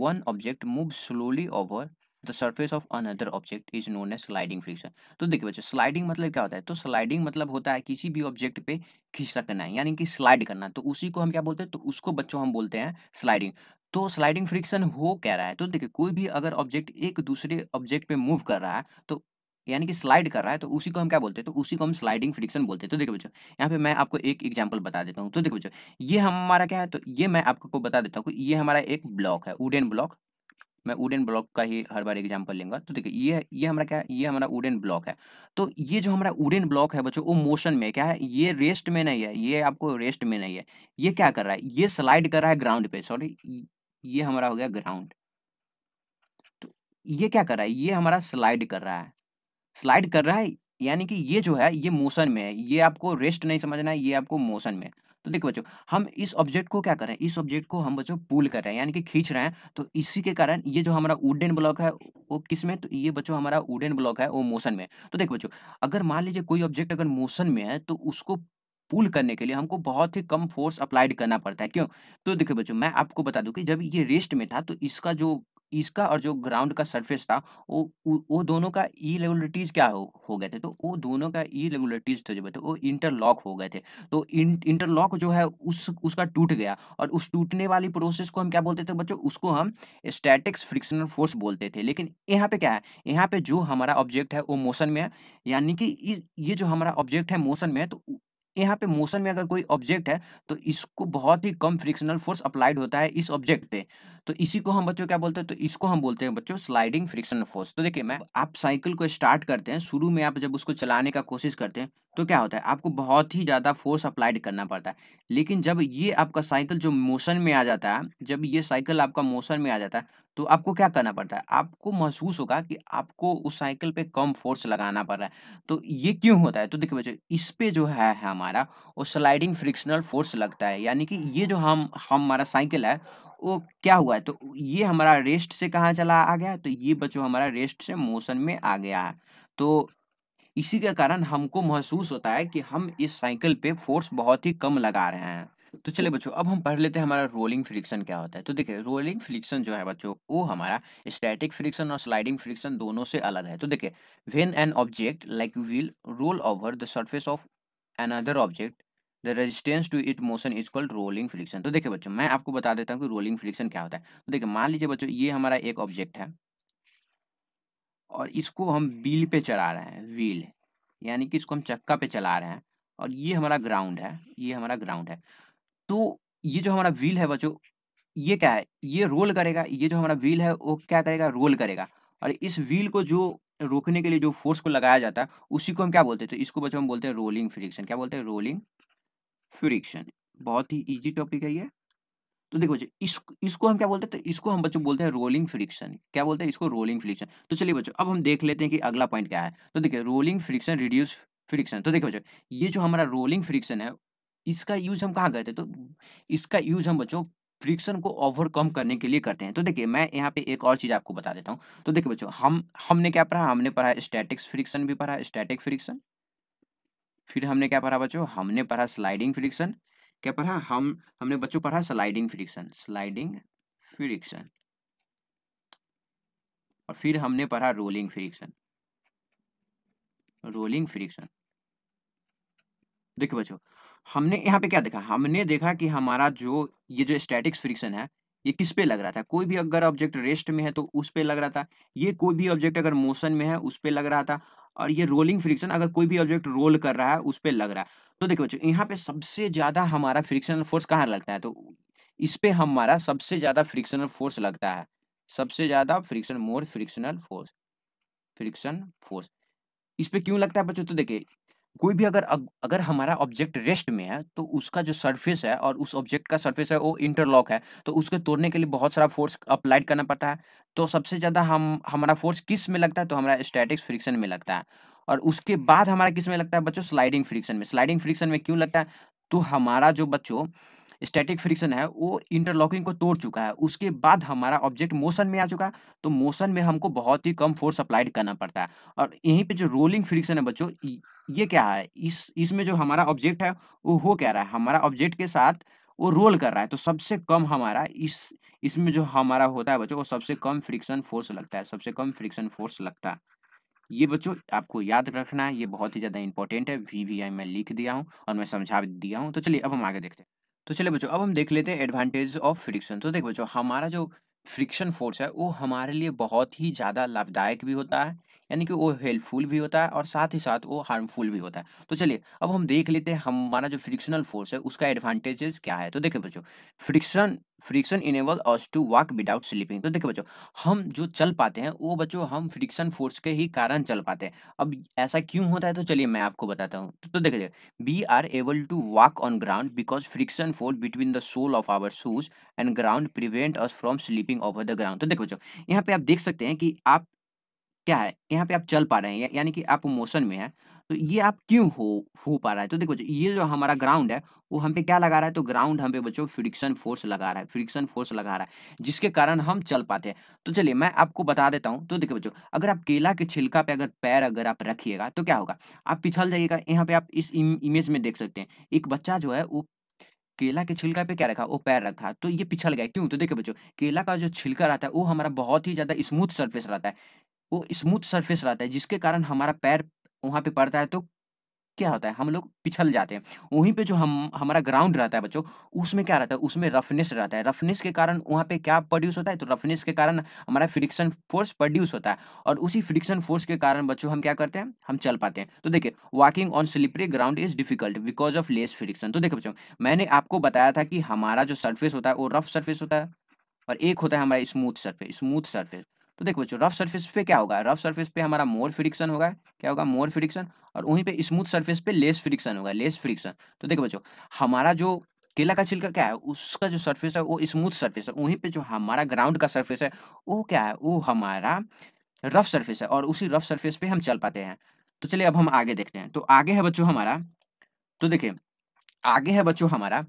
one object move slowly over the surface of another object is known as sliding friction तो देखिए बच्चों स्लाइडिंग मतलब क्या होता है तो स्लाइडिंग मतलब होता है किसी भी ऑब्जेक्ट पे खिसकना है यानी कि स्लाइड करना तो उसी को हम क्या बोलते हैं तो उसको बच्चों हम बोलते हैं स्लाइडिंग तो स्लाइडिंग फ्रिक्शन हो कह रहा है तो देखिए कोई भी अगर ऑब्जेक्ट एक दूसरे ऑब्जेक्ट पे मूव कर रहा है तो यानी कि स्लाइड कर रहा है तो उसी को हम क्या बोलते हैं तो उसी को हम स्लाइडिंग फ्रिक्शन बोलते हैं तो देखो बच्चों यहाँ पे मैं आपको एक एग्जांपल बता देता हूँ तो देखो बच्चों ये हमारा क्या है तो ये मैं आपको बता देता हूँ ये हमारा एक ब्लॉक है वुडन ब्लॉक मैं वुडन ब्लॉक का ही हर बार एग्जाम्पल लेंगे तो देखिए ये ये हमारा क्या है ये हमारा वुडन ब्लॉक है तो ये जो हमारा वुडन ब्लॉक है बच्चों वो मोशन में क्या है ये रेस्ट में नहीं है ये आपको रेस्ट में नहीं है ये क्या कर रहा है ये स्लाइड कर रहा है ग्राउंड पे सॉरी ये हमारा हो गया ग्राउंड तो ये क्या कर रहा है ये हमारा स्लाइड कर रहा है स्लाइड कर रहा है यानी कि ये जो है ये मोशन में है ये आपको रेस्ट नहीं समझना है ये आपको मोशन में तो देखो बच्चों हम इस ऑब्जेक्ट को क्या कर रहे हैं इस ऑब्जेक्ट को हम बच्चों पुल कर रहे हैं यानी कि खींच रहे हैं तो इसी के कारण ये जो हमारा वुडन ब्लॉक है वो किस में तो ये बच्चों हमारा वुडन ब्लॉक है वो मोशन में तो देखो बच्चों अगर मान लीजिए कोई ऑब्जेक्ट अगर मोशन में है तो उसको पुल करने के लिए हमको बहुत ही कम फोर्स अप्लाइड करना पड़ता है क्यों तो देखिए बच्चों मैं आपको बता दूं कि जब ये रेस्ट में था तो इसका जो इसका और जो ग्राउंड का सरफेस था वो वो दोनों का ई रेगुलरिटीज क्या हो, हो गए थे तो वो दोनों का ई रेगुलरिटीज थे जो थे वो इंटरलॉक हो गए थे तो इंटरलॉक जो है उस उसका टूट गया और उस टूटने वाली प्रोसेस को हम क्या बोलते थे बच्चों उसको हम स्टैटिक्स फ्रिक्शनल फोर्स बोलते थे लेकिन यहाँ पे क्या है यहाँ पे जो हमारा ऑब्जेक्ट है वो मोशन में है यानी कि ये जो हमारा ऑब्जेक्ट है मोशन में है तो यहाँ पे मोशन में अगर कोई ऑब्जेक्ट है तो इसको बहुत ही कम फ्रिक्शनल फोर्स अप्लाइड होता है इस ऑब्जेक्ट पे तो इसी को हम बच्चों क्या बोलते हैं तो इसको हम बोलते हैं बच्चों स्लाइडिंग फ्रिक्शनल फोर्स तो देखिए मैं आप साइकिल को स्टार्ट करते हैं शुरू में आप जब उसको चलाने का कोशिश करते हैं तो क्या होता है आपको बहुत ही ज़्यादा फोर्स अप्लाइड करना पड़ता है लेकिन जब ये आपका साइकिल जो मोशन में आ जाता है जब ये साइकिल आपका मोशन में आ जाता है तो आपको क्या करना पड़ता है आपको महसूस होगा कि आपको उस साइकिल पे कम फोर्स लगाना पड़ रहा है तो ये क्यों होता है तो देखिए बच्चों इस पे जो है हमारा वो स्लाइडिंग फ्रिक्शनल फोर्स लगता है यानी कि ये जो हम हमारा साइकिल है वो क्या हुआ है तो ये हमारा रेस्ट से कहाँ चला आ गया तो ये बच्चों हमारा रेस्ट से मोशन में आ गया है तो इसी के कारण हमको महसूस होता है कि हम इस साइकिल पे फोर्स बहुत ही कम लगा रहे हैं तो चले बच्चों अब हम पढ़ लेते हैं हमारा रोलिंग फ्रिक्शन क्या होता है तो देखिए रोलिंग फ्रिक्शन जो है बच्चों वो हमारा स्टैटिक फ्रिक्शन और स्लाइडिंग फ्रिक्शन दोनों से अलग है तो देखिए when an object like wheel roll over the surface of another object the resistance to it motion is called rolling friction तो देखिए बच्चों मैं आपको बता देता हूँ कि रोलिंग फ्रिक्शन क्या होता है तो देखिए मान लीजिए बच्चों ये हमारा एक ऑब्जेक्ट है और इसको हम व्हील पे चला रहे हैं व्हील यानी कि इसको हम चक्का पे चला रहे हैं और ये हमारा ग्राउंड है ये हमारा ग्राउंड है तो ये जो हमारा व्हील है बच्चों ये क्या है ये रोल करेगा ये जो हमारा व्हील है वो क्या करेगा रोल करेगा और इस व्हील को जो रोकने के लिए जो फोर्स को लगाया जाता है उसी को हम क्या बोलते हैं तो इसको बच्चों हम बोलते हैं रोलिंग फ्रिक्शन क्या बोलते हैं रोलिंग फ्रिक्शन बहुत ही ईजी टॉपिक है ये तो देखो बच्चों इस इसको हम क्या बोलते हैं तो इसको हम बच्चों बोलते हैं रोलिंग फ्रिक्शन क्या बोलते हैं इसको रोलिंग फ्रिक्शन तो चलिए बच्चों अब हम देख लेते हैं कि अगला पॉइंट क्या है तो देखिए रोलिंग फ्रिक्शन रिड्यूस फ्रिक्शन तो देखो बच्चों ये जो हमारा रोलिंग फ्रिक्शन है इसका यूज हम कहाँ करते हैं तो इसका यूज हम बच्चों फ्रिक्शन को ओवरकम करने के लिए करते हैं तो देखिए मैं यहाँ पे एक और चीज़ आपको बता देता हूँ तो देखिए बच्चों हम हमने क्या पढ़ा हमने पढ़ा स्टैटिक्स फ्रिक्शन भी पढ़ा स्टैटिक फ्रिक्शन फिर हमने क्या पढ़ा बच्चों हमने पढ़ा स्लाइडिंग फ्रिक्शन क्या पढ़ा हम हमने बच्चों पढ़ा स्लाइडिंग फ्रिक्शन स्लाइडिंग फ्रिक्शन और फिर हमने पढ़ा रोलिंग फ्रिक्शन रोलिंग फ्रिक्शन देखिए बच्चों हमने यहाँ पे क्या देखा हमने देखा कि हमारा जो ये जो स्टैटिक्स फ्रिक्शन है ये किस पे लग रहा था कोई भी अगर ऑब्जेक्ट रेस्ट में है तो उस पे लग रहा था ये कोई भी ऑब्जेक्ट अगर मोशन में है उस पे लग रहा था और ये रोलिंग फ्रिक्शन अगर कोई भी ऑब्जेक्ट रोल कर रहा है उस पर लग रहा है तो देखो बच्चों यहाँ पे सबसे ज़्यादा हमारा फ्रिक्शनल फोर्स कहाँ लगता है तो इस पर हमारा सबसे ज़्यादा फ्रिक्शनल फोर्स लगता है सबसे ज़्यादा friction more frictional force friction force इस पर क्यों लगता है बच्चों तो देखिए कोई भी अगर अगर हमारा ऑब्जेक्ट रेस्ट में है तो उसका जो सरफेस है और उस ऑब्जेक्ट का सरफेस है वो इंटरलॉक है तो उसको तोड़ने के लिए बहुत सारा फोर्स अप्लाइड करना पड़ता है तो सबसे ज़्यादा हम हमारा फोर्स किस में लगता है तो हमारा स्टैटिक्स फ्रिक्शन में लगता है और उसके बाद हमारा किस में लगता है बच्चों स्लाइडिंग फ्रिक्शन में स्लाइडिंग फ्रिक्शन में क्यों लगता है तो हमारा जो बच्चों स्टैटिक फ्रिक्शन है वो इंटरलॉकिंग को तोड़ चुका है उसके बाद हमारा ऑब्जेक्ट मोशन में आ चुका है तो मोशन में हमको बहुत ही कम फोर्स अप्लाइड करना पड़ता है और यहीं पे जो रोलिंग फ्रिक्शन है बच्चों ये क्या है इस इसमें जो हमारा ऑब्जेक्ट है वो हो क्या रहा है हमारा ऑब्जेक्ट के साथ वो रोल कर रहा है तो सबसे कम हमारा इस इसमें जो हमारा होता है बच्चों वो सबसे कम फ्रिक्शन फोर्स लगता है सबसे कम फ्रिक्शन फोर्स लगता है ये बच्चों आपको याद रखना है ये बहुत ही ज़्यादा इंपॉर्टेंट है वी वी आई मैं लिख दिया हूँ और मैं समझा दिया हूँ तो चलिए अब हम आगे देखते हैं तो चले बच्चों अब हम देख लेते हैं एडवांटेज ऑफ फ्रिक्शन तो देख बच्चों हमारा जो फ्रिक्शन फोर्स है वो हमारे लिए बहुत ही ज़्यादा लाभदायक भी होता है यानी कि वो हेल्पफुल भी होता है और साथ ही साथ वो हार्मफुल भी होता है तो चलिए अब हम देख लेते हैं हमारा जो फ्रिक्शनल फोर्स है उसका एडवांटेजेस क्या है तो देखिए बच्चों friction friction enable us to walk without slipping तो देखिए बच्चों हम जो चल पाते हैं वो बच्चों हम फ्रिक्शन फोर्स के ही कारण चल पाते हैं अब ऐसा क्यों होता है तो चलिए मैं आपको बताता हूँ तो, देखिए we are able to walk on ground because friction force between the sole of our shoes and ground prevent us from slipping off the ground तो देखो बच्चों यहाँ पे आप देख सकते हैं कि आप क्या है यहाँ पे आप चल पा रहे हैं यानी कि आप मोशन में है तो ये आप क्यों हो हो पा रहा है तो देखो ये जो हमारा ग्राउंड है वो हम पे क्या लगा रहा है तो ग्राउंड हम पे बच्चों फ्रिक्शन फोर्स लगा रहा है फ्रिक्शन फोर्स लगा रहा है जिसके कारण हम चल पाते हैं तो चलिए मैं आपको बता देता हूँ तो देखिए बच्चों अगर आप केला के छिलका पे अगर पैर अगर आप रखिएगा तो क्या होगा आप पिछल जाइएगा यहाँ पे आप इस इमेज में देख सकते हैं एक बच्चा जो है वो केला के छिलका पे क्या रखा वो पैर रखा तो ये पिछल गया क्यों तो देखिए बच्चों केला का जो छिलका रहता है वो हमारा बहुत ही ज़्यादा स्मूथ सरफेस रहता है वो स्मूथ सरफेस रहता है जिसके कारण हमारा पैर वहाँ पे पड़ता है तो क्या होता है हम लोग पिछल जाते हैं वहीं पे जो हम हमारा ग्राउंड रहता है बच्चों उसमें क्या रहता है उसमें रफनेस रहता है रफनेस के कारण वहाँ पे क्या प्रोड्यूस होता है तो रफनेस के कारण हमारा फ्रिक्शन फोर्स प्रोड्यूस होता है और उसी फ्रिक्शन फोर्स के कारण बच्चों हम क्या करते हैं हम चल पाते हैं तो देखिए walking on slippery ground is difficult because of less friction तो देखिए बच्चों मैंने आपको बताया था कि हमारा जो सर्फेस होता है वो रफ सर्फेस होता है और एक होता है हमारा स्मूथ सर्फेस स्मूथ सर्फेस तो देखो बच्चों रफ सर्फेस पे क्या होगा रफ सर्फेस पे हमारा मोर फ्रिक्शन होगा क्या होगा मोर फ्रिक्शन और वहीं पे स्मूथ सर्फेस पे लेस फ्रिक्शन होगा लेस फ्रिक्शन तो देखो बच्चों हमारा जो केला का छिलका क्या है उसका जो सर्फेस है वो स्मूथ सर्फेस है वहीं पे जो हमारा ग्राउंड का सर्फेस है वो क्या है वो हमारा रफ सर्फेस है और उसी रफ सर्फेस पे हम चल पाते हैं तो चलिए अब हम आगे देखते हैं तो आगे है बच्चों हमारा तो देखिए आगे है बच्चों हमारा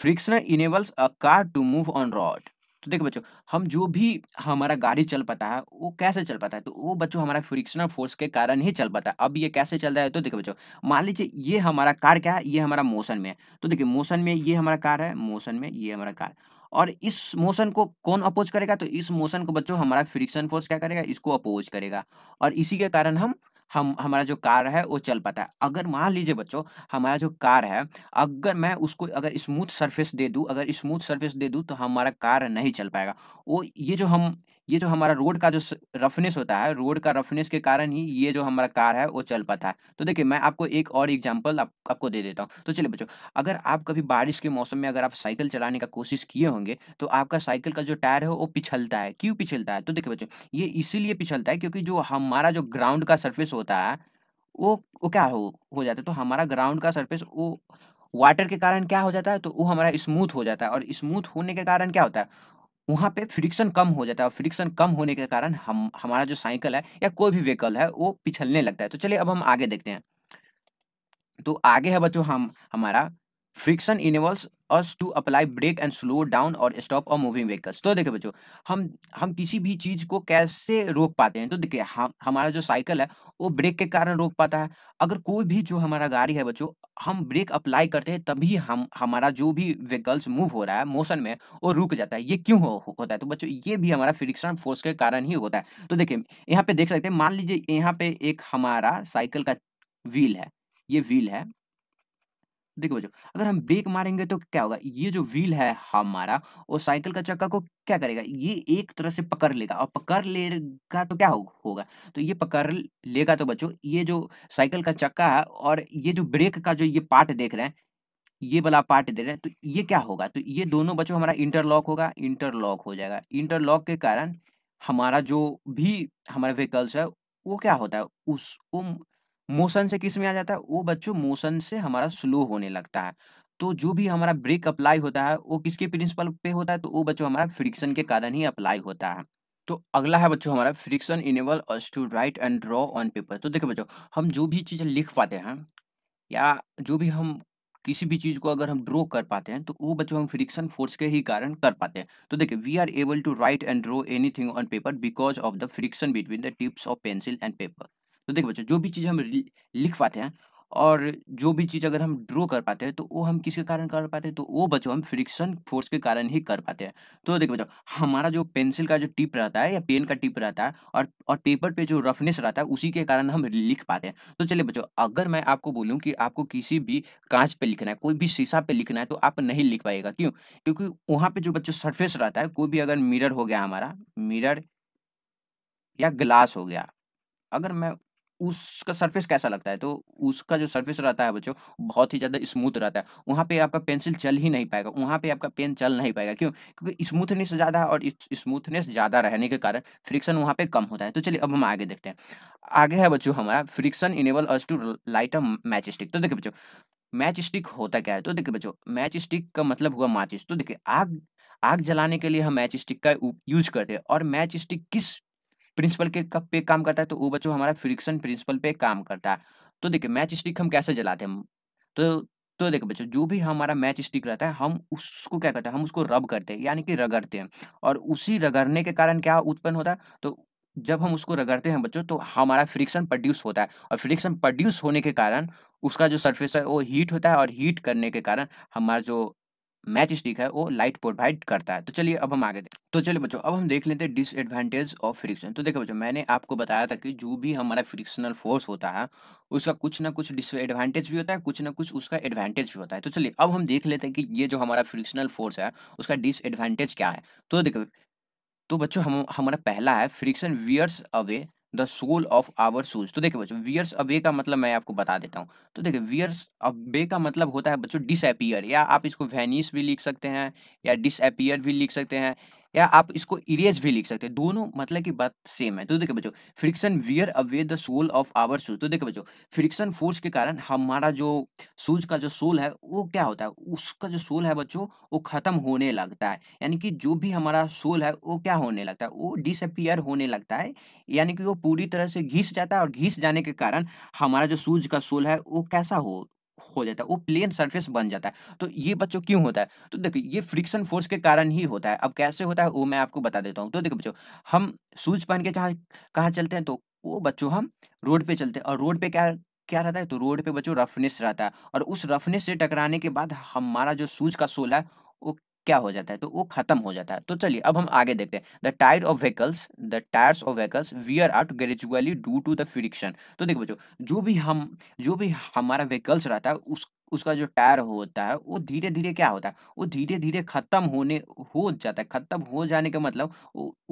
friction enables a car to move on road तो देखो बच्चों हम जो भी हमारा गाड़ी चल पाता है वो कैसे चल पाता है तो वो बच्चों हमारा फ्रिक्शनल फोर्स के कारण ही चल पाता है अब ये कैसे चल रहा है तो देखो बच्चों मान लीजिए ये हमारा कार क्या है ये हमारा मोशन में है तो देखिए मोशन में ये हमारा कार है मोशन में ये हमारा कार और इस मोशन को कौन अपोज करेगा तो इस मोशन को बच्चों हमारा फ्रिक्शन फोर्स क्या करेगा इसको अपोज करेगा और इसी के कारण हम हम हमारा जो कार है वो चल पाता है अगर मान लीजिए बच्चों हमारा जो कार है अगर मैं उसको अगर स्मूथ सरफेस दे दूँ अगर स्मूथ सरफेस दे दूँ तो हमारा कार नहीं चल पाएगा वो ये जो हम ये जो हमारा रोड का जो रफनेस होता है रोड का रफनेस के कारण ही ये जो हमारा कार है वो चल पाता है तो देखिए मैं आपको एक और एग्जाम्पल आप, आपको दे देता हूँ तो चलिए बच्चों अगर आप कभी बारिश के मौसम में अगर आप साइकिल चलाने का कोशिश किए होंगे तो आपका साइकिल का जो टायर है वो पिछलता है क्यों पिछलता है तो देखिए बच्चों ये इसीलिए पिछलता है क्योंकि जो हमारा जो ग्राउंड का सर्फेस होता है वो वो क्या हो हो जाता है तो हमारा ग्राउंड का सर्फेस वो वाटर के कारण क्या हो जाता है तो वो हमारा स्मूथ हो जाता है और स्मूथ होने के कारण क्या होता है वहाँ पे फ्रिक्शन कम हो जाता है और फ्रिक्शन कम होने के कारण हम हमारा जो साइकिल है या कोई भी व्हीकल है वो पिछलने लगता है तो चलिए अब हम आगे देखते हैं तो आगे है बच्चों हम हमारा friction enables us to apply brake and slow down or stop our moving vehicles तो देखिए बच्चों हम हम किसी भी चीज़ को कैसे रोक पाते हैं तो देखिए हम हमारा जो साइकिल है वो ब्रेक के कारण रोक पाता है अगर कोई भी जो हमारा गाड़ी है बच्चों हम ब्रेक अप्लाई करते हैं तभी हम हमारा जो भी व्हीकल्स मूव हो रहा है मोशन में वो रुक जाता है ये क्यों हो, होता है तो बच्चों ये भी हमारा फ्रिक्शन फोर्स के कारण ही होता है तो देखिए यहाँ पे देख सकते हैं मान लीजिए यहाँ पे एक हमारा साइकिल का व्हील है ये व्हील है देखो बच्चों अगर हम ब्रेक मारेंगे तो क्या होगा ये जो व्हील है हमारा वो साइकिल का चक्का को क्या करेगा ये एक तरह से पकड़ लेगा और पकड़ लेगा तो क्या हो, होगा तो ये पकड़ लेगा तो बच्चों ये जो साइकिल का चक्का है और ये जो ब्रेक का जो ये पार्ट देख रहे हैं ये वाला पार्ट दे रहे हैं तो ये क्या होगा तो ये दोनों बच्चों हमारा इंटरलॉक होगा इंटरलॉक हो जाएगा इंटरलॉक के कारण हमारा जो भी हमारा व्हीकल्स है वो क्या होता है उस वो मोशन से किस में आ जाता है वो बच्चों मोशन से हमारा स्लो होने लगता है तो जो भी हमारा ब्रेक अप्लाई होता है वो किसके प्रिंसिपल पे होता है तो वो बच्चों हमारा फ्रिक्शन के कारण ही अप्लाई होता है तो अगला है बच्चों हमारा friction enable us to write and draw on paper तो देखो बच्चों हम जो भी चीज़ लिख पाते हैं या जो भी हम किसी भी चीज़ को अगर हम ड्रॉ कर पाते हैं तो वो बच्चों हम फ्रिक्शन फोर्स के ही कारण कर पाते हैं तो देखिए we are able to write and draw anything on paper because of the friction between the tips of pencil and paper तो देखो बच्चों जो भी चीज़ हम लिख पाते हैं और जो भी चीज़ अगर हम ड्रॉ कर पाते हैं तो वो हम किसके कारण कर पाते हैं तो वो बच्चों हम फ्रिक्शन फोर्स के कारण ही कर पाते हैं तो देखो बच्चों हमारा जो पेंसिल का जो टिप रहता है या पेन का टिप रहता है और और पेपर पे जो रफनेस रहता है उसी के कारण हम लिख पाते हैं तो चलिए बच्चों अगर मैं आपको बोलूँ कि आपको किसी भी कांच पर लिखना है कोई भी शीशा पर लिखना है तो आप नहीं लिख पाएगा क्यों क्योंकि वहाँ पर जो बच्चों सरफेस रहता है कोई भी अगर मिरर हो गया हमारा मिरर या ग्लास हो गया अगर मैं उसका सरफेस कैसा लगता है तो उसका जो सरफेस रहता है बच्चों बहुत ही ज़्यादा स्मूथ रहता है वहाँ पे आपका पेंसिल चल ही नहीं पाएगा वहाँ पे आपका पेन चल नहीं पाएगा क्यों क्योंकि स्मूथनेस ज़्यादा है और स्मूथनेस ज़्यादा रहने के कारण फ्रिक्शन वहाँ पे कम होता है तो चलिए अब हम आगे देखते हैं आगे है बच्चों हमारा friction enable us to light a match stick तो देखिए बच्चों मैच स्टिक होता क्या है तो देखिए बच्चों मैच स्टिक का मतलब हुआ माचिस तो देखिए आग आग जलाने के लिए हम मैच स्टिक का यूज करते हैं और मैच स्टिक किस प्रिंसिपल के कब पे काम करता है तो वो बच्चों हमारा फ्रिक्शन प्रिंसिपल पे काम करता है तो देखिए मैच स्टिक हम कैसे जलाते हैं तो तो देखो बच्चों जो भी हमारा मैच स्टिक रहता है हम उसको क्या करते हैं हम उसको रब करते हैं यानी कि रगड़ते हैं और उसी रगड़ने के कारण क्या उत्पन्न होता है तो जब हम उसको रगड़ते हैं बच्चों तो हमारा फ्रिक्शन प्रोड्यूस होता है और फ्रिक्शन प्रोड्यूस होने के कारण उसका जो सरफेस है वो हीट होता है और हीट करने के कारण हमारा जो मैच स्टिक है वो लाइट प्रोवाइड करता है तो चलिए अब हम आगे तो चलिए बच्चों अब हम देख लेते हैं डिसएडवांटेज ऑफ फ्रिक्शन तो देखो बच्चों मैंने आपको बताया था कि जो भी हमारा फ्रिक्शनल फोर्स होता है उसका कुछ ना कुछ डिसएडवांटेज भी होता है कुछ ना कुछ उसका एडवांटेज भी होता है तो चलिए अब हम देख लेते हैं कि ये जो हमारा फ्रिक्शनल फोर्स है उसका डिसएडवांटेज क्या है तो देखो तो बच्चों हम हमारा पहला है friction wears away the sole of our shoes तो देखिए बच्चों वियर्स अबे का मतलब मैं आपको बता देता हूँ तो देखिए वियर्स अबे का मतलब होता है बच्चों डिसअपियर या आप इसको वैनिस भी लिख सकते हैं या डिसअपियर भी लिख सकते हैं या आप इसको इरेज भी लिख सकते हैं दोनों मतलब की बात सेम है तो देखिए बच्चों friction wear away the sole of our shoes तो देखिए बच्चों फ्रिक्शन फोर्स के कारण हमारा जो शूज का जो सोल है वो क्या होता है उसका जो सोल है बच्चों वो खत्म होने लगता है यानी कि जो भी हमारा सोल है वो क्या होने लगता है वो डिसअपियर होने लगता है यानी कि वो पूरी तरह से घिस जाता है और घिस जाने के कारण हमारा जो सूज का सोल है वो कैसा हो हो जाता है वो प्लेन सरफेस बन जाता है तो ये बच्चों क्यों होता है तो देखो ये फ्रिक्शन फोर्स के कारण ही होता है अब कैसे होता है वो मैं आपको बता देता हूँ तो देखो बच्चों हम सूज पहन के जहाँ कहाँ चलते हैं तो वो बच्चों हम रोड पे चलते हैं और रोड पे क्या क्या रहता है तो रोड पे बच्चों रफनेस रहता है और उस रफनेस से टकराने के बाद हमारा जो सूज का सोल है वो क्या हो जाता है तो वो खत्म हो जाता है तो चलिए अब हम आगे देखते हैं the tyre of vehicles the tyres of vehicles wear out gradually due to the friction तो देखो बच्चों जो भी हम जो भी हमारा व्हीकल्स रहता है उस उसका जो टायर होता है वो धीरे धीरे क्या होता है वो धीरे धीरे ख़त्म होने हो जाता है ख़त्म हो जाने का मतलब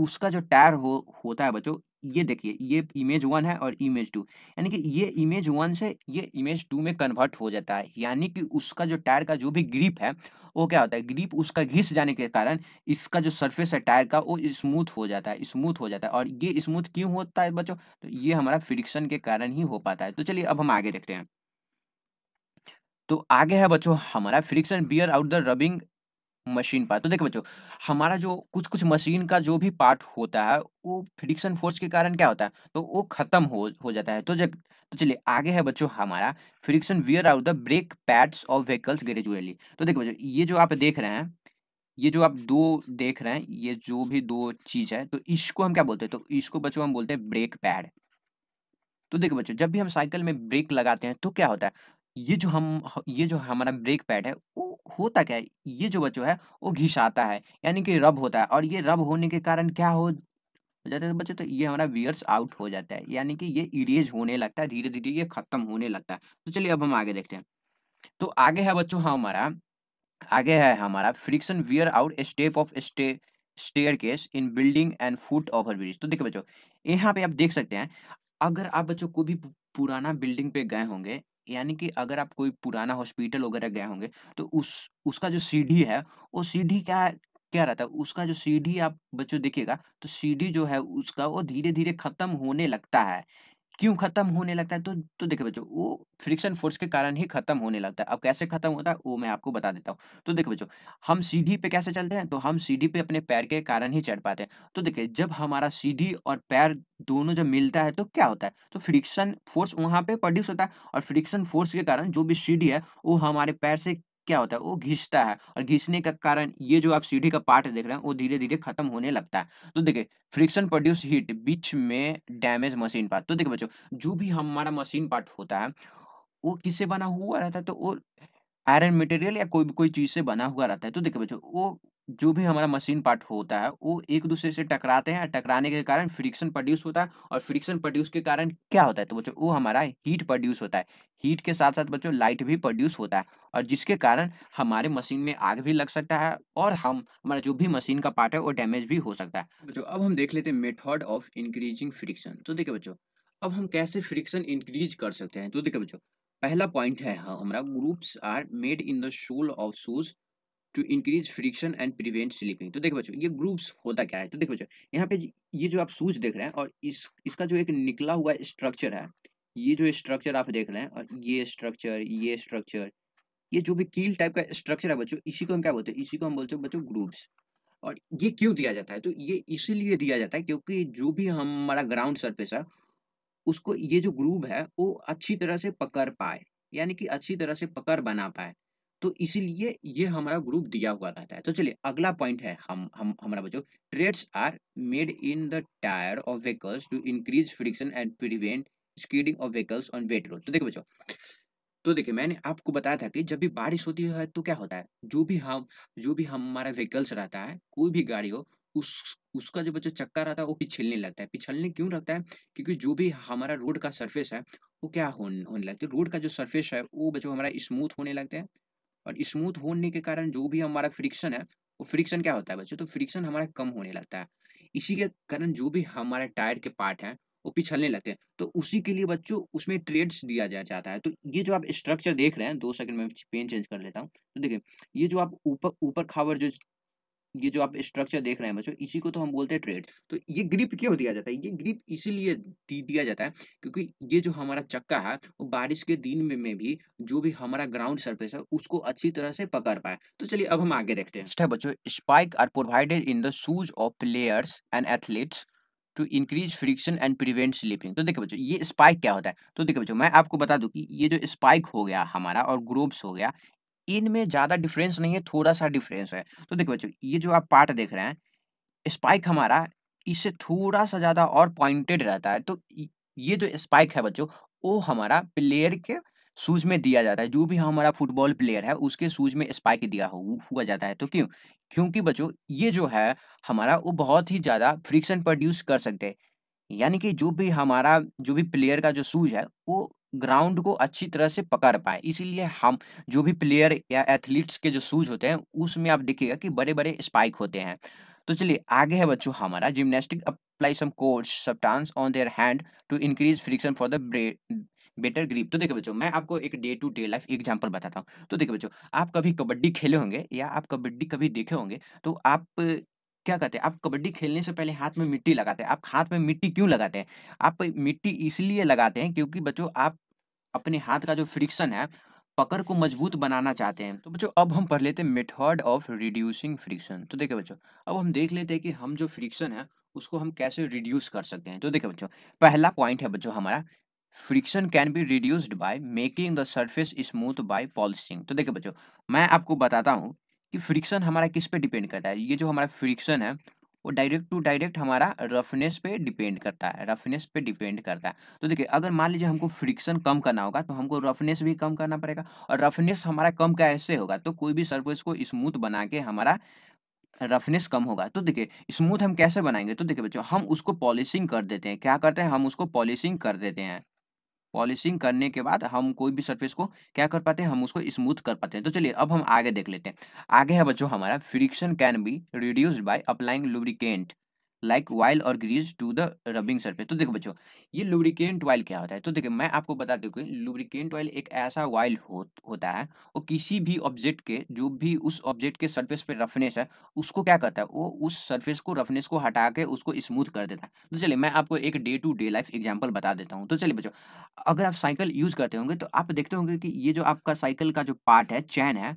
उसका जो टायर हो होता है बच्चों ये देखिए ये इमेज वन है और इमेज टू यानी कि ये इमेज वन से ये इमेज टू में कन्वर्ट हो जाता है यानी कि उसका जो टायर का जो भी ग्रिप है वो क्या होता है ग्रिप उसका घिस जाने के कारण इसका जो सरफेस है टायर का वो स्मूथ हो जाता है स्मूथ हो जाता है और ये स्मूथ क्यों होता है बच्चों तो ये हमारा फ्रिक्शन के कारण ही हो पाता है तो चलिए अब हम आगे देखते हैं तो आगे है बच्चों हमारा friction wear out the rubbing machine part तो देखो बच्चों हमारा जो कुछ कुछ मशीन का जो भी पार्ट होता है वो फ्रिक्शन फोर्स के कारण क्या होता है तो वो खत्म हो हो जाता है तो जब तो चलिए आगे है बच्चों हमारा friction wear out the brake pads of vehicles gradually तो देखो बच्चों ये जो आप देख रहे हैं ये जो आप दो देख रहे हैं ये जो भी दो चीज़ है तो इसको हम क्या बोलते हैं तो इसको बच्चों हम बोलते हैं ब्रेक पैड तो देखो बच्चों जब भी हम साइकिल में ब्रेक लगाते हैं तो क्या होता है ये जो हम ये जो हमारा ब्रेक पैड है वो होता क्या है ये जो बच्चों है वो घिसाता है यानी कि रब होता है और ये रब होने के कारण क्या हो जाता है बच्चों तो ये हमारा वियर्स आउट हो जाता है यानी कि ये इरेज होने लगता है धीरे धीरे ये खत्म होने लगता है तो चलिए अब हम आगे देखते हैं तो आगे है बच्चों हमारा आगे है हमारा friction wear out step of stay staircase in building and foot over bridge तो देखिए बच्चों यहाँ पे आप देख सकते हैं अगर आप बच्चों को भी पुराना बिल्डिंग पे गए होंगे यानी कि अगर आप कोई पुराना हॉस्पिटल वगैरह गए होंगे तो उस उसका जो सीढ़ी है वो सीढ़ी क्या क्या रहता है उसका जो सीढ़ी आप बच्चों देखिएगा तो सीढ़ी जो है उसका वो धीरे धीरे खत्म होने लगता है क्यों खत्म होने लगता है तो तो देखो बच्चों वो फ्रिक्शन फोर्स के कारण ही खत्म होने लगता है अब कैसे खत्म होता है वो मैं आपको बता देता हूँ तो देखो बच्चों हम सीढ़ी पे कैसे चलते हैं तो हम सीढ़ी पे अपने पैर के कारण ही चढ़ पाते हैं तो देखिए जब हमारा सीढ़ी और पैर दोनों जब मिलता है तो क्या होता है तो फ्रिक्शन फोर्स वहाँ पे प्रोड्यूस होता है और फ्रिक्शन फोर्स के कारण जो भी सीढ़ी है वो हमारे पैर से क्या होता है वो घिसता है और घिसने का कारण ये जो आप सीढ़ी का पार्ट देख रहे हैं वो धीरे धीरे खत्म होने लगता है तो देखिए फ्रिक्शन प्रोड्यूस हीट बीच में डैमेज मशीन पार्ट तो देखिए बच्चों जो भी हमारा मशीन पार्ट होता है वो किससे बना हुआ रहता है तो वो आयरन मटेरियल या कोई भी कोई चीज़ से बना हुआ रहता है तो देखिए बच्चों वो जो भी हमारा मशीन पार्ट होता है वो एक दूसरे से टकराते हैं टकराने के कारण फ्रिक्शन प्रोड्यूस होता है और फ्रिक्शन प्रोड्यूस के कारण क्या होता है तो बच्चों वो हमारा हीट प्रोड्यूस होता है हीट के साथ साथ बच्चों लाइट भी प्रोड्यूस होता है और जिसके कारण हमारे मशीन में आग भी लग सकता है और हम हमारा जो भी मशीन का पार्ट है वो डैमेज भी हो सकता है तो बच्चों अब हम देख लेते हैं मेथड ऑफ इंक्रीजिंग फ्रिक्शन तो देखिए बच्चों अब हम कैसे फ्रिक्शन इंक्रीज कर सकते हैं तो देखिए बच्चों पहला पॉइंट है हाँ, हमारा grooves are made in the sole of shoes to increase friction and prevent slipping तो देखो बच्चों ये ग्रुप्स होता क्या है तो देखो बच्चों यहाँ पे ये जो आप सूज देख रहे हैं और इस इसका जो एक निकला हुआ स्ट्रक्चर है ये जो स्ट्रक्चर आप देख रहे हैं और ये स्ट्रक्चर ये स्ट्रक्चर ये जो भी कील टाइप का स्ट्रक्चर है बच्चों इसी को हम क्या बोलते हैं इसी को हम बोलते हैं बच्चों ग्रुप्स और ये क्यों दिया जाता है तो ये इसीलिए दिया जाता है क्योंकि जो भी हमारा ग्राउंड सरफेस है उसको ये जो ग्रूव है वो अच्छी तरह से पकड़ पाए यानी कि अच्छी तरह से पकड़ बना पाए तो इसीलिए ये हमारा ग्रुप दिया हुआ रहता है तो चलिए अगला पॉइंट है हम हम हमारा बच्चों treads are made in the tyre of vehicles to increase friction and prevent skidding of vehicles on wet road तो देखिए बच्चों तो देखिए मैंने आपको बताया था कि जब भी बारिश होती है तो क्या होता है जो भी हम जो भी हमारा व्हीकल्स रहता है कोई भी गाड़ी हो उस उसका जो बच्चों चक्का रहता है वो पिछलने लगता है पिछलने क्यों लगता है क्योंकि जो भी हमारा रोड का सरफेस है वो क्या होने होने लगता है रोड तो का जो सरफेस है वो बच्चों हमारा स्मूथ होने लगता है और स्मूथ होने के कारण जो भी हमारा फ्रिक्शन है वो फ्रिक्शन क्या होता है बच्चों तो फ्रिक्शन हमारा कम होने लगता है इसी के कारण जो भी हमारे टायर के पार्ट हैं वो पिछलने लगते हैं तो उसी के लिए बच्चों उसमें ट्रेड्स दिया जा जाता है तो ये जो आप स्ट्रक्चर देख रहे हैं दो सेकंड में पेन चेंज कर लेता हूँ तो देखिए ये जो आप ऊपर ऊपर खावर जो ये जो आप स्ट्रक्चर देख रहे हैं बच्चों इसी को तो हम बोलते हैं ट्रेड तो ये ग्रिप क्यों दिया जाता है ये ग्रिप इसीलिए दिया जाता है क्योंकि ये जो हमारा चक्का है वो बारिश के दिन में, में भी जो भी हमारा ग्राउंड सरफेस है उसको अच्छी तरह से पकड़ पाए तो चलिए अब हम आगे देखते हैं बच्चों spike are provided in the shoes of players and athletes to increase friction and prevent slipping तो देखिए बच्चों ये स्पाइक क्या होता है तो देखिए बच्चों मैं आपको बता दूं कि ये जो स्पाइक हो गया हमारा और ग्रोब्स हो गया इनमें ज़्यादा डिफरेंस नहीं है थोड़ा सा डिफरेंस है तो देखो बच्चों ये जो आप पार्ट देख रहे हैं स्पाइक हमारा इससे थोड़ा सा ज़्यादा और पॉइंटेड रहता है तो ये जो स्पाइक है बच्चों वो हमारा प्लेयर के शूज में दिया जाता है जो भी हमारा फुटबॉल प्लेयर है उसके शूज में स्पाइक दिया हुआ जाता है तो क्यों क्योंकि बच्चों ये जो है हमारा वो बहुत ही ज़्यादा फ्रिक्शन प्रोड्यूस कर सकते हैं यानी कि जो भी हमारा जो भी प्लेयर का जो शूज है वो ग्राउंड को अच्छी तरह से पकड़ पाए इसीलिए हम जो भी प्लेयर या एथलीट्स के जो शूज होते हैं उसमें आप देखिएगा कि बड़े बड़े स्पाइक होते हैं तो चलिए आगे है बच्चों हमारा gymnastic apply some coarse substance on their hand to increase friction for the better grip तो देखिए बच्चों मैं आपको एक day to day life example बताता हूँ तो देखिए बच्चों आप कभी कबड्डी खेले होंगे या आप कबड्डी कभी देखे होंगे तो आप क्या कहते हैं आप कबड्डी खेलने से पहले हाथ में मिट्टी लगाते हैं आप हाथ में मिट्टी क्यों लगाते हैं आप मिट्टी इसलिए लगाते हैं क्योंकि बच्चों आप अपने हाथ का जो फ्रिक्शन है पकड़ को मजबूत बनाना चाहते हैं तो बच्चों अब हम पढ़ लेते हैं मेथड ऑफ रिड्यूसिंग फ्रिक्शन तो देखिए बच्चों अब हम देख लेते हैं कि हम जो फ्रिक्शन है उसको हम कैसे रिड्यूस कर सकते हैं तो देखिए बच्चों पहला पॉइंट है बच्चों हमारा friction can be reduced by making the surface smooth by polishing तो देखिए बच्चों मैं आपको बताता हूँ कि फ्रिक्शन हमारा किस पे डिपेंड करता है ये जो हमारा फ्रिक्शन है वो डायरेक्ट टू डायरेक्ट हमारा रफनेस पे डिपेंड करता है रफनेस पे डिपेंड करता है तो देखिए अगर मान लीजिए हमको फ्रिक्शन कम करना होगा तो हमको रफनेस भी कम करना पड़ेगा और रफनेस हमारा कम कैसे होगा तो कोई भी सर्विस को स्मूथ बना के हमारा रफनेस कम होगा तो देखिए स्मूथ हम कैसे बनाएंगे तो देखिए बच्चों हम उसको पॉलिशिंग कर देते हैं क्या करते हैं हम उसको पॉलिशिंग कर देते हैं पॉलिशिंग करने के बाद हम कोई भी सरफेस को क्या कर पाते हैं हम उसको स्मूथ कर पाते हैं तो चलिए अब हम आगे देख लेते हैं आगे है बच्चों हमारा friction can be reduced by applying lubricant like oil or grease to the rubbing surface तो देखो बच्चों ये लुब्रिकेंट ऑयल क्या होता है तो देखिए मैं आपको बता दूँ कि लुब्रिकेंट ऑयल एक ऐसा ऑयल हो, होता है वो किसी भी ऑब्जेक्ट के जो भी उस ऑब्जेक्ट के सरफेस पे रफनेस है उसको क्या करता है वो उस सरफेस को रफनेस को हटा के उसको स्मूथ कर देता है तो चलिए मैं आपको एक day to day life example बता देता हूँ तो चलिए बच्चों अगर आप साइकिल यूज़ करते होंगे तो आप देखते होंगे कि ये जो आपका साइकिल का जो पार्ट है चैन है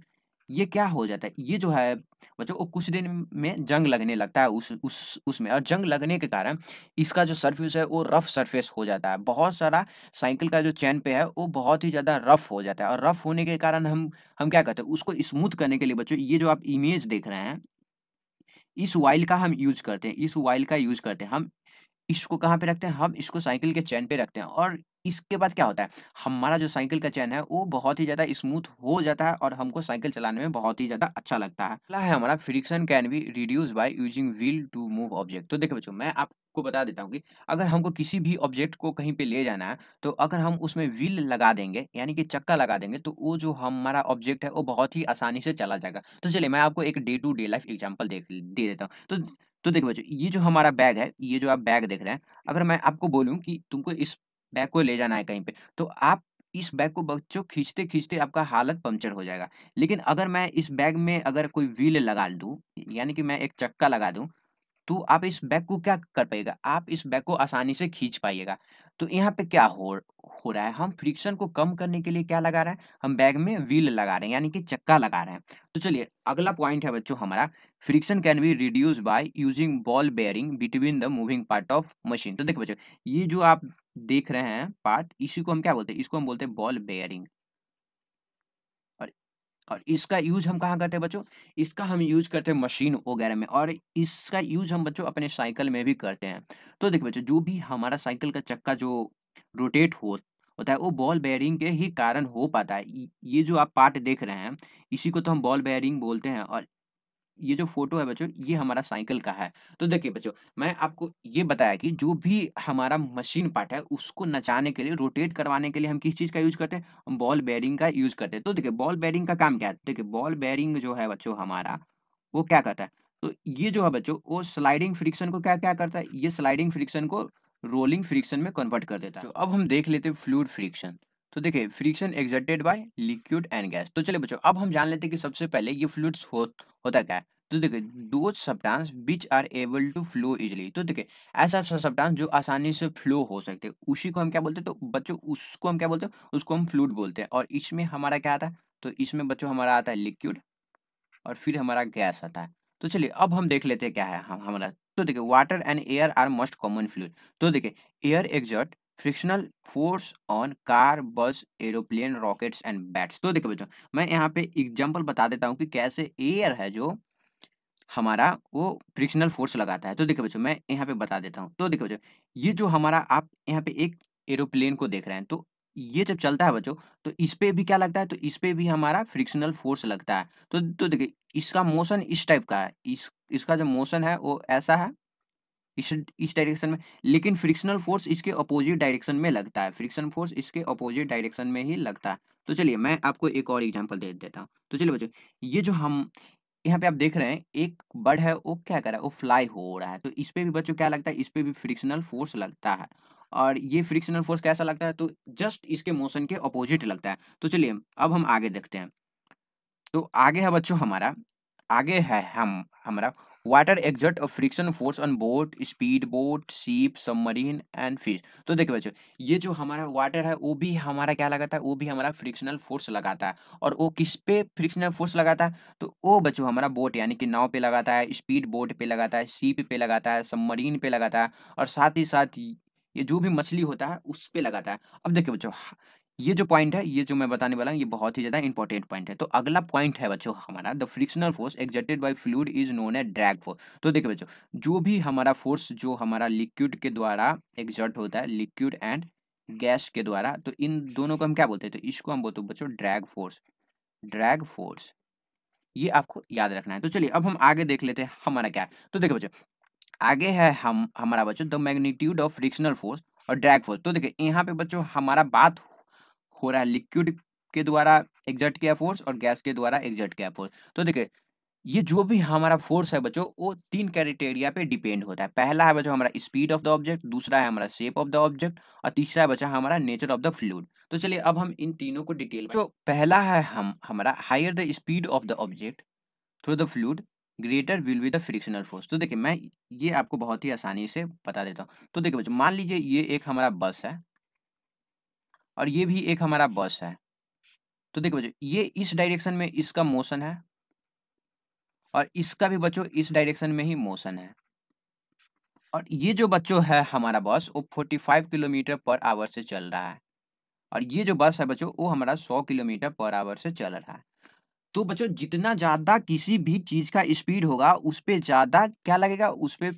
ये क्या हो जाता है ये जो है बच्चों कुछ दिन में जंग लगने लगता है उस उस उसमें और जंग लगने के कारण इसका जो सरफेस है वो रफ़ सरफेस हो जाता है बहुत सारा साइकिल का जो चैन पे है वो बहुत ही ज़्यादा रफ़ हो जाता है और रफ़ होने के कारण हम हम क्या कहते हैं उसको स्मूथ करने के लिए बच्चों ये जो आप इमेज देख रहे हैं इस वाइल का हम यूज करते हैं इस वाइल का यूज करते हैं हम इसको कहाँ पे रखते हैं हम इसको साइकिल के चैन पे रखते हैं और इसके बाद क्या होता है हमारा जो साइकिल का चैन है वो बहुत ही ज़्यादा स्मूथ हो जाता है और हमको साइकिल चलाने में बहुत ही ज़्यादा अच्छा लगता है अगला है हमारा friction can be reduce by using wheel to move object तो देखो बच्चों मैं आपको बता देता हूँ कि अगर हमको किसी भी ऑब्जेक्ट को कहीं पे ले जाना है तो अगर हम उसमें व्हील लगा देंगे यानी कि चक्का लगा देंगे तो वो जो हमारा ऑब्जेक्ट है वो बहुत ही आसानी से चला जाएगा तो चलिए मैं आपको एक day to day life example दे देता हूँ तो तो देखो बच्चों ये जो हमारा बैग है ये जो आप बैग देख रहे हैं अगर मैं आपको बोलूँ कि तुमको इस बैग को ले जाना है कहीं पे तो आप इस बैग को बच्चों खींचते खींचते आपका हालत पंक्चर हो जाएगा लेकिन अगर मैं इस बैग में अगर कोई व्हील लगा दूँ यानी कि मैं एक चक्का लगा दूँ तो आप इस बैग को क्या कर पाइएगा आप इस बैग को आसानी से खींच पाइएगा तो यहाँ पे क्या हो हो रहा है हम फ्रिक्शन को कम करने के लिए क्या लगा रहे हैं हम बैग में व्हील लगा रहे हैं यानी कि चक्का लगा रहे हैं तो चलिए अगला पॉइंट है बच्चों हमारा friction can be reduce by using ball bearing between the moving part of machine तो देखो बच्चों ये जो आप देख रहे हैं पार्ट इसी को हम क्या बोलते हैं इसको हम बोलते हैं बॉल बेयरिंग और इसका यूज हम कहाँ करते हैं बच्चों इसका हम यूज करते हैं मशीन वगैरह में और इसका यूज हम बच्चों अपने साइकिल में भी करते हैं तो देखिए बच्चों जो भी हमारा साइकिल का चक्का जो रोटेट हो होता है वो बॉल बेयरिंग के ही कारण हो पाता है ये जो आप पार्ट देख रहे हैं इसी को तो हम बॉल बेयरिंग बोलते हैं और ये जो फोटो है बच्चों ये हमारा साइकिल का है तो देखिए बच्चों मैं आपको ये बताया कि जो भी हमारा मशीन पार्ट है उसको नचाने के लिए रोटेट करवाने के लिए हम किस चीज़ का यूज करते हैं बॉल बेरिंग का यूज करते हैं तो देखिए बॉल बेरिंग का काम क्या है देखिए बॉल बेरिंग जो है बच्चों हमारा वो क्या करता है तो ये जो है बच्चों वो स्लाइडिंग फ्रिक्शन को क्या क्या करता है ये स्लाइडिंग फ्रिक्शन को रोलिंग फ्रिक्शन में कन्वर्ट कर देता है तो अब हम देख लेते हैं फ्लूड फ्रिक्शन तो देखिए friction exerted by liquid and gas तो चलिए बच्चों अब हम जान लेते हैं कि सबसे पहले ये फ्लूड्स हो, होता क्या है तो देखिए those substance which are able to flow easily तो देखिए ऐसा सब्टांस जो आसानी से फ्लो हो सकते हैं उसी को हम क्या बोलते हैं तो बच्चों उसको हम क्या बोलते हैं उसको हम फ्लूड बोलते हैं और इसमें हमारा क्या आता है तो इसमें बच्चों हमारा आता है लिक्विड और फिर हमारा गैस आता है तो चलिए अब हम देख लेते हैं क्या है हम हमारा तो देखिए water and air are most common fluid तो देखिए air exert frictional force on car bus aeroplane rockets and boats तो देखो बच्चों मैं यहाँ पे एग्जाम्पल बता देता हूँ कि कैसे एयर है जो हमारा वो फ्रिक्शनल फोर्स लगाता है तो देखो बच्चों मैं यहाँ पे बता देता हूँ तो देखो बच्चों ये जो हमारा आप यहाँ पे एक एरोप्लेन को देख रहे हैं तो ये जब चलता है बच्चों तो इस पर भी क्या लगता है तो इस पर भी हमारा फ्रिक्शनल फोर्स लगता है तो तो देखिए इसका मोशन इस टाइप का है इस इसका जो मोशन है वो ऐसा है इस इस डायरेक्शन में लेकिन फ्रिक्शनल फोर्स इसके अपोजिट डायरेक्शन में लगता है फ्रिक्शन फोर्स इसके अपोजिट डायरेक्शन में ही लगता है तो चलिए मैं आपको एक और एग्जाम्पल दे देता हूँ तो चलिए बच्चों ये जो हम यहाँ पे आप देख रहे हैं एक बर्ड है वो क्या कर रहा है वो फ्लाई हो रहा है तो इस पर भी बच्चों क्या लगता है इस पर भी फ्रिक्शनल फोर्स लगता है और ये फ्रिक्शनल फोर्स कैसा लगता है तो जस्ट इसके मोशन के अपोजिट लगता है तो चलिए अब हम आगे देखते हैं तो आगे है बच्चों हमारा आगे है हम हमारा water exert friction force on boat speed boat ship submarine and fish तो देखिए बच्चों ये जो हमारा वाटर है वो भी हमारा क्या लगाता है वो भी हमारा फ्रिक्शनल फोर्स लगाता है और वो किस पे फ्रिक्शनल फोर्स लगाता है तो वो बच्चों हमारा बोट यानी कि नाव पे लगाता है स्पीड बोट पे लगाता है सीप पे लगाता है सबमरीन पे लगाता है और साथ ही साथ ये जो भी मछली होता है उस पर लगाता है अब देखिए बच्चों ये जो पॉइंट है ये जो मैं बताने वाला हूँ ये बहुत ही ज़्यादा इंपॉर्टेंट पॉइंट है तो अगला पॉइंट है बच्चों हमारा the frictional force exerted by fluid is known as drag force तो देखिए बच्चों जो भी हमारा फोर्स जो हमारा लिक्विड के द्वारा एग्जर्ट होता है लिक्विड एंड गैस के द्वारा तो इन दोनों को हम क्या बोलते हैं तो इसको हम बोलते हैं बच्चों ड्रैग फोर्स ड्रैग फोर्स ये आपको याद रखना है तो चलिए अब हम आगे देख लेते हैं हमारा क्या है तो देखिए बच्चों आगे है हम हमारा बच्चों the magnitude of frictional force और ड्रैग फोर्स तो देखिए यहाँ पे बच्चों हमारा बात हो रहा है लिक्विड के द्वारा एग्जर्ट किया फोर्स और गैस के द्वारा एग्जर्ट किया फोर्स तो देखिए ये जो भी हमारा फोर्स है बच्चों वो तीन क्राइटेरिया पे डिपेंड होता है पहला है बच्चों हमारा स्पीड ऑफ द ऑब्जेक्ट दूसरा है हमारा शेप ऑफ द ऑब्जेक्ट और तीसरा है बच्चा हमारा नेचर ऑफ द फ्लूड तो चलिए अब हम इन तीनों को डिटेल तो पहला है हम हमारा higher the speed of the object through the fluid greater will be the frictional force तो देखिए मैं ये आपको बहुत ही आसानी से बता देता हूँ तो देखिए बच्चों मान लीजिए ये एक हमारा बस है और ये भी एक हमारा बस है तो देखो बच्चों ये इस डायरेक्शन में इसका मोशन है और इसका भी बच्चों इस डायरेक्शन में ही मोशन है और ये जो बच्चों है हमारा बस वो 45 किलोमीटर पर आवर से चल रहा है और ये जो बस है बच्चों वो हमारा 100 किलोमीटर पर आवर से चल रहा है तो बच्चों जितना ज़्यादा किसी भी चीज़ का स्पीड होगा उस पर ज़्यादा क्या लगेगा उस पर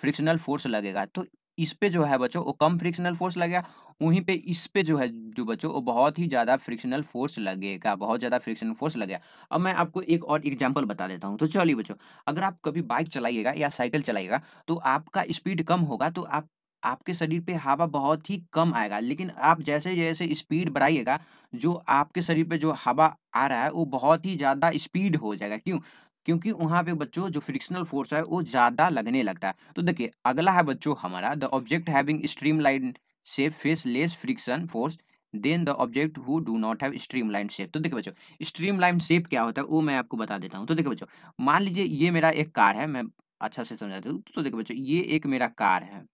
फ्रिक्शनल फोर्स लगेगा तो इस पे जो है बच्चों वो कम फ्रिक्शनल फोर्स लगेगा वहीं पे इस पे जो है जो बच्चों वो बहुत ही ज़्यादा फ्रिक्शनल फोर्स लगेगा बहुत ज़्यादा फ्रिक्शनल फोर्स लगेगा अब मैं आपको एक और एग्जाम्पल बता देता हूँ तो चलिए बच्चों अगर आप कभी बाइक चलाइएगा या साइकिल चलाइएगा तो आपका स्पीड कम होगा तो आप आपके शरीर पे हवा बहुत ही कम आएगा लेकिन आप जैसे जैसे स्पीड बढ़ाइएगा जो आपके शरीर पे जो हवा आ रहा है वो बहुत ही ज़्यादा स्पीड हो जाएगा क्यों क्योंकि वहाँ पे बच्चों जो फ्रिक्शनल फोर्स है वो ज़्यादा लगने लगता है तो देखिए अगला है बच्चों हमारा the object having streamline shape faces less friction force then the object who do not have streamline shape तो देखिए बच्चों स्ट्रीम लाइन शेप क्या होता है वो मैं आपको बता देता हूँ तो देखिए बच्चों मान लीजिए ये मेरा एक कार है मैं अच्छा से देता हूँ तो देखिए बच्चों ये एक मेरा कार है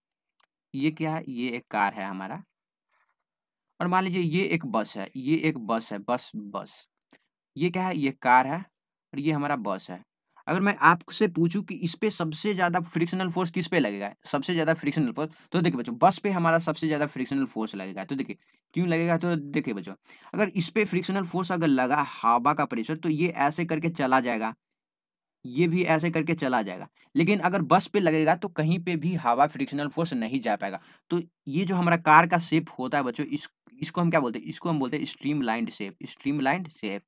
ये क्या है ये एक कार है हमारा और मान लीजिए ये एक बस है ये एक बस है बस बस ये क्या है ये कार है और ये हमारा बस है अगर मैं आपसे पूछूं कि इस पे सबसे ज़्यादा फ्रिक्शनल फोर्स किस पे लगेगा सबसे ज़्यादा फ्रिक्शनल फोर्स तो देखिए बच्चों बस पे हमारा सबसे ज़्यादा फ्रिक्शनल फोर्स लगेगा तो देखिए क्यों लगेगा तो देखिए बच्चों अगर इस पे फ्रिक्शनल फोर्स अगर लगा हवा का प्रेशर तो ये ऐसे करके चला जाएगा ये भी ऐसे करके चला जाएगा लेकिन अगर बस पे लगेगा तो कहीं पे भी हवा फ्रिक्शनल फोर्स नहीं जा पाएगा तो ये जो हमारा कार का शेप होता है बच्चों इस इसको हम क्या बोलते हैं इसको हम बोलते हैं streamlined shape streamlined shape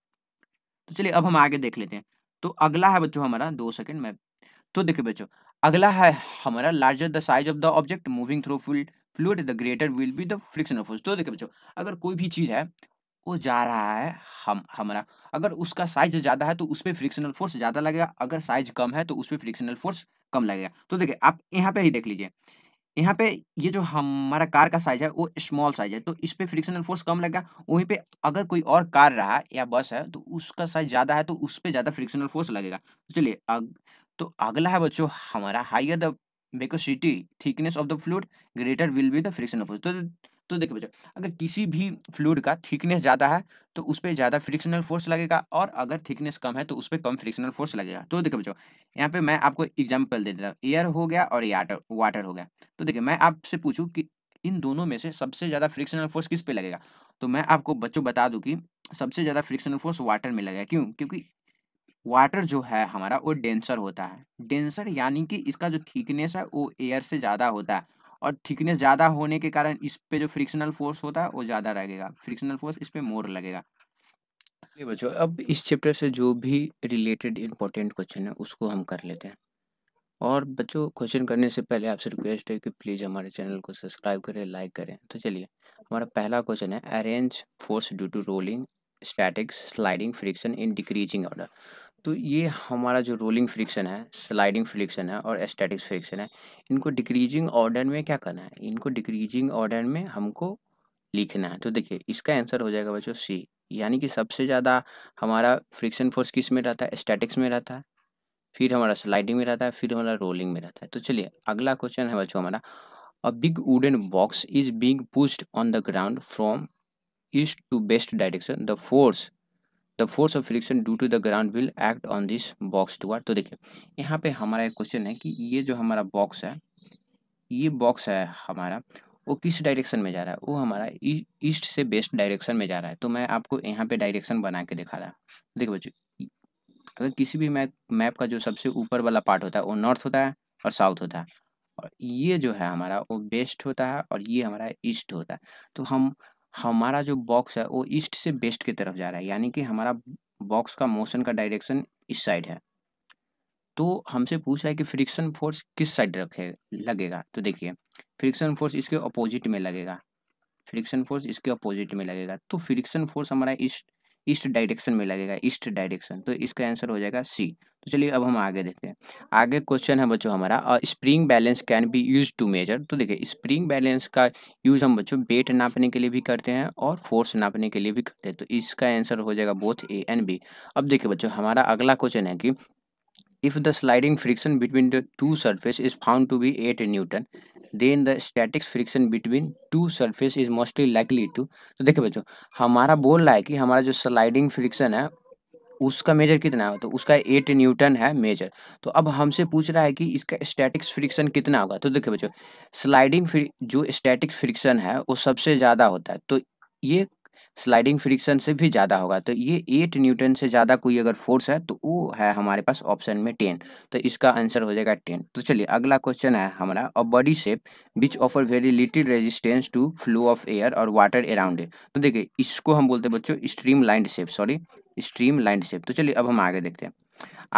तो चलिए अब हम आगे देख लेते हैं तो अगला है बच्चों हमारा दो सेकंड में तो देखिए बच्चों अगला है हमारा larger the size of the object moving through field fluid the greater will be the friction force तो देखिए बच्चों अगर कोई भी चीज़ है वो जा रहा है हम हमारा अगर उसका साइज ज़्यादा है तो उस पर फ्रिक्शनल फोर्स ज़्यादा लगेगा अगर साइज कम है तो उस पर फ्रिक्शनल फोर्स कम लगेगा तो देखिए आप यहाँ पे ही देख लीजिए यहाँ पे ये जो हमारा कार का साइज है वो स्मॉल साइज है तो इस पर फ्रिक्शनल फोर्स कम लगेगा वहीं पे अगर कोई और कार रहा या बस है तो उसका साइज ज़्यादा है तो उस पर ज़्यादा फ्रिक्शनल फोर्स लगेगा तो चलिए अग, तो अगला है बच्चों हमारा higher the viscosity thickness of the fluid greater will be the frictional force तो तो देखिए बच्चों अगर किसी भी फ्लूड का थिकनेस ज़्यादा है तो उस पर ज़्यादा फ्रिक्शनल फोर्स लगेगा और अगर थिकनेस कम है तो उस पर कम फ्रिक्शनल फोर्स लगेगा तो देखिए बच्चों यहाँ पे मैं आपको एग्जाम्पल दे देता हूँ एयर हो गया और याटर वाटर हो गया तो देखिए मैं आपसे पूछूँ कि इन दोनों में से सबसे ज़्यादा फ्रिक्शनल फोर्स किस पर लगेगा तो मैं आपको बच्चों बता दूँ कि सबसे ज़्यादा फ्रिक्शनल फोर्स वाटर में लगेगा क्यों क्योंकि वाटर जो है हमारा वो डेंसर होता है डेंसर यानी कि इसका जो थिकनेस है वो एयर से ज़्यादा होता है और थिकनेस ज़्यादा होने के कारण इस पे जो फ्रिक्शनल फोर्स होता है वो ज़्यादा रहेगा फ्रिक्शनल फोर्स इस पे मोर लगेगा बच्चों अब इस चैप्टर से जो भी रिलेटेड इम्पोर्टेंट क्वेश्चन है उसको हम कर लेते हैं और बच्चों क्वेश्चन करने से पहले आपसे रिक्वेस्ट है कि प्लीज़ हमारे चैनल को सब्सक्राइब करें लाइक करें तो चलिए हमारा पहला क्वेश्चन है arrange force due to rolling statics sliding friction in decreasing order तो ये हमारा जो रोलिंग फ्रिक्शन है स्लाइडिंग फ्रिक्शन है और एस्टेटिक्स फ्रिक्शन है इनको डिक्रीजिंग ऑर्डर में क्या करना है इनको डिक्रीजिंग ऑर्डर में हमको लिखना है तो देखिए इसका आंसर हो जाएगा बच्चों सी यानी कि सबसे ज़्यादा हमारा फ्रिक्शन फोर्स किस में रहता है स्टैटिक्स में रहता है फिर हमारा स्लाइडिंग में रहता है फिर हमारा रोलिंग में रहता है तो चलिए अगला क्वेश्चन है बच्चों हमारा a big wooden box is being pushed on the ground from east to west direction the force the force of friction due to the ground will act on this box to तो देखिए यहाँ पे हमारा एक question है कि ये जो हमारा बॉक्स है ये बॉक्स है हमारा वो किस डायरेक्शन में जा रहा है वो हमारा ईस्ट से बेस्ट डायरेक्शन में जा रहा है तो मैं आपको यहाँ पे डायरेक्शन बना के दिखा रहा हूँ देखिए बच्चों अगर किसी भी मैप मैप का जो सबसे ऊपर वाला पार्ट होता है वो नॉर्थ होता है और साउथ होता है और ये जो है हमारा वो बेस्ट होता है और ये हमारा ईस्ट होता है तो हम हमारा जो बॉक्स है वो ईस्ट से वेस्ट की तरफ जा रहा है यानी कि हमारा बॉक्स का मोशन का डायरेक्शन इस साइड है तो हमसे पूछा है कि फ्रिक्शन फोर्स किस साइड रखे लगेगा तो देखिए फ्रिक्शन फोर्स इसके अपोजिट में लगेगा फ्रिक्शन फोर्स इसके अपोजिट में लगेगा तो फ्रिक्शन फोर्स हमारा ईस्ट ईस्ट डायरेक्शन में लगेगा ईस्ट डायरेक्शन तो इसका आंसर हो जाएगा सी तो चलिए अब हम आगे देखते हैं आगे क्वेश्चन है बच्चों हमारा spring balance can be use to measure तो देखिए स्प्रिंग बैलेंस का यूज़ हम बच्चों वेट नापने के लिए भी करते हैं और फोर्स नापने के लिए भी करते हैं तो इसका आंसर हो जाएगा बोथ ए एंड बी अब देखिए बच्चों हमारा अगला क्वेश्चन है कि If the sliding friction between the two surface is found to be 8 Newton, then the statics friction between two surface is mostly likely to तो देखिए बच्चों हमारा बोल रहा है कि हमारा जो स्लाइडिंग फ्रिक्शन है उसका मेजर कितना है तो उसका एट न्यूटन है मेजर तो अब हमसे पूछ रहा है कि इसका स्टैटिक्स फ्रिक्शन कितना होगा तो देखिए बच्चों स्लाइडिंग जो स्टैटिक्स फ्रिक्शन है वो सबसे ज़्यादा होता है तो ये स्लाइडिंग फ्रिक्शन से भी ज़्यादा होगा तो ये एट न्यूटन से ज़्यादा कोई अगर फोर्स है तो वो है हमारे पास ऑप्शन में टेन तो इसका आंसर हो जाएगा टेन तो चलिए अगला क्वेश्चन है हमारा a body shape which offer very little resistance to flow of air और वाटर अराउंड इट तो देखिए इसको हम बोलते हैं बच्चों streamlined shape sorry streamlined shape तो चलिए अब हम आगे देखते हैं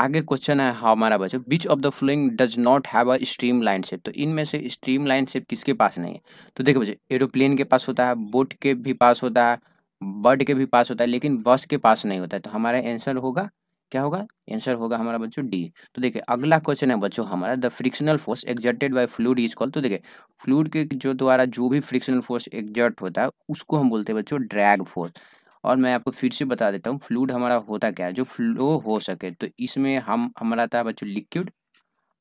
आगे क्वेश्चन है हमारा बच्चों which of the following does not have a streamline shape तो इनमें से स्ट्रीम लाइन शेप किसके पास नहीं है तो देखो बच्चों एरोप्लेन के पास होता है बोट के भी पास होता है बर्ड के भी पास होता है लेकिन बस के पास नहीं होता है तो हमारा आंसर होगा क्या होगा आंसर होगा हमारा बच्चों डी तो देखिए अगला क्वेश्चन है बच्चों हमारा the frictional force exerted by fluid is call तो देखिए फ्लूड के जो द्वारा जो भी फ्रिक्शनल फोर्स एग्जर्ट होता है उसको हम बोलते हैं बच्चों ड्रैग फोर्स और मैं आपको फिर से बता देता हूँ फ्लूड हमारा होता क्या है जो फ्लो हो सके तो इसमें हम हमारा था बच्चों लिक्विड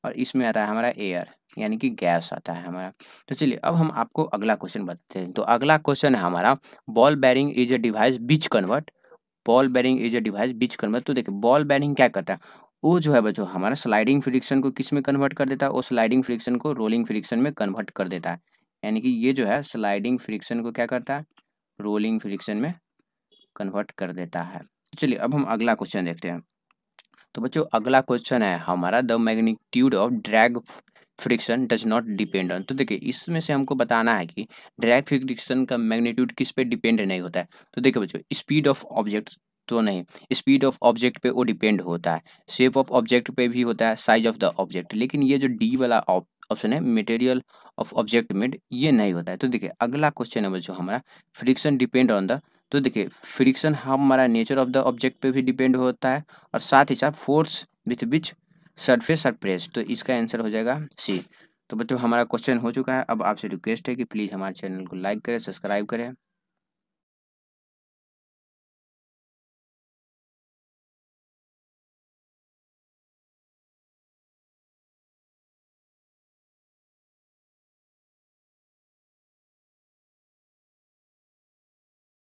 और इसमें आता है हमारा एयर यानी कि गैस आता है हमारा तो चलिए अब हम आपको अगला क्वेश्चन बताते हैं तो अगला क्वेश्चन है हमारा ball bearing is a device which convert ball bearing is a device which convert तो देखिए बॉल बैरिंग क्या करता है वो जो है बच्चों हमारा स्लाइडिंग फ्रिक्शन को किस में कन्वर्ट कर देता है वो स्लाइडिंग फ्रिक्शन को रोलिंग फ्रिक्शन में कन्वर्ट कर देता है यानी कि ये जो है स्लाइडिंग फ्रिक्शन को क्या करता है रोलिंग फ्रिक्शन में कन्वर्ट कर देता है तो चलिए अब हम अगला क्वेश्चन देखते हैं तो बच्चों अगला क्वेश्चन है हमारा the magnitude of drag friction does not depend on तो देखिए इसमें से हमको बताना है कि ड्रैग फ्रिक्शन का मैग्नीट्यूड किस पे डिपेंड नहीं होता है तो देखिए बच्चों स्पीड ऑफ ऑब्जेक्ट तो नहीं स्पीड ऑफ ऑब्जेक्ट पे वो डिपेंड होता है शेप ऑफ ऑब्जेक्ट पे भी होता है साइज ऑफ द ऑब्जेक्ट लेकिन ये जो डी वाला ऑप्शन है मटेरियल ऑफ ऑब्जेक्ट में ये नहीं होता है तो देखिए अगला क्वेश्चन है बच्चों हमारा फ्रिक्शन डिपेंड ऑन द तो देखिए फ्रिक्शन हमारा नेचर ऑफ द ऑब्जेक्ट पे भी डिपेंड होता है और साथ ही साथ force with which surface are press तो इसका आंसर हो जाएगा सी तो बच्चों हमारा क्वेश्चन हो चुका है अब आपसे रिक्वेस्ट है कि प्लीज़ हमारे चैनल को लाइक करें सब्सक्राइब करें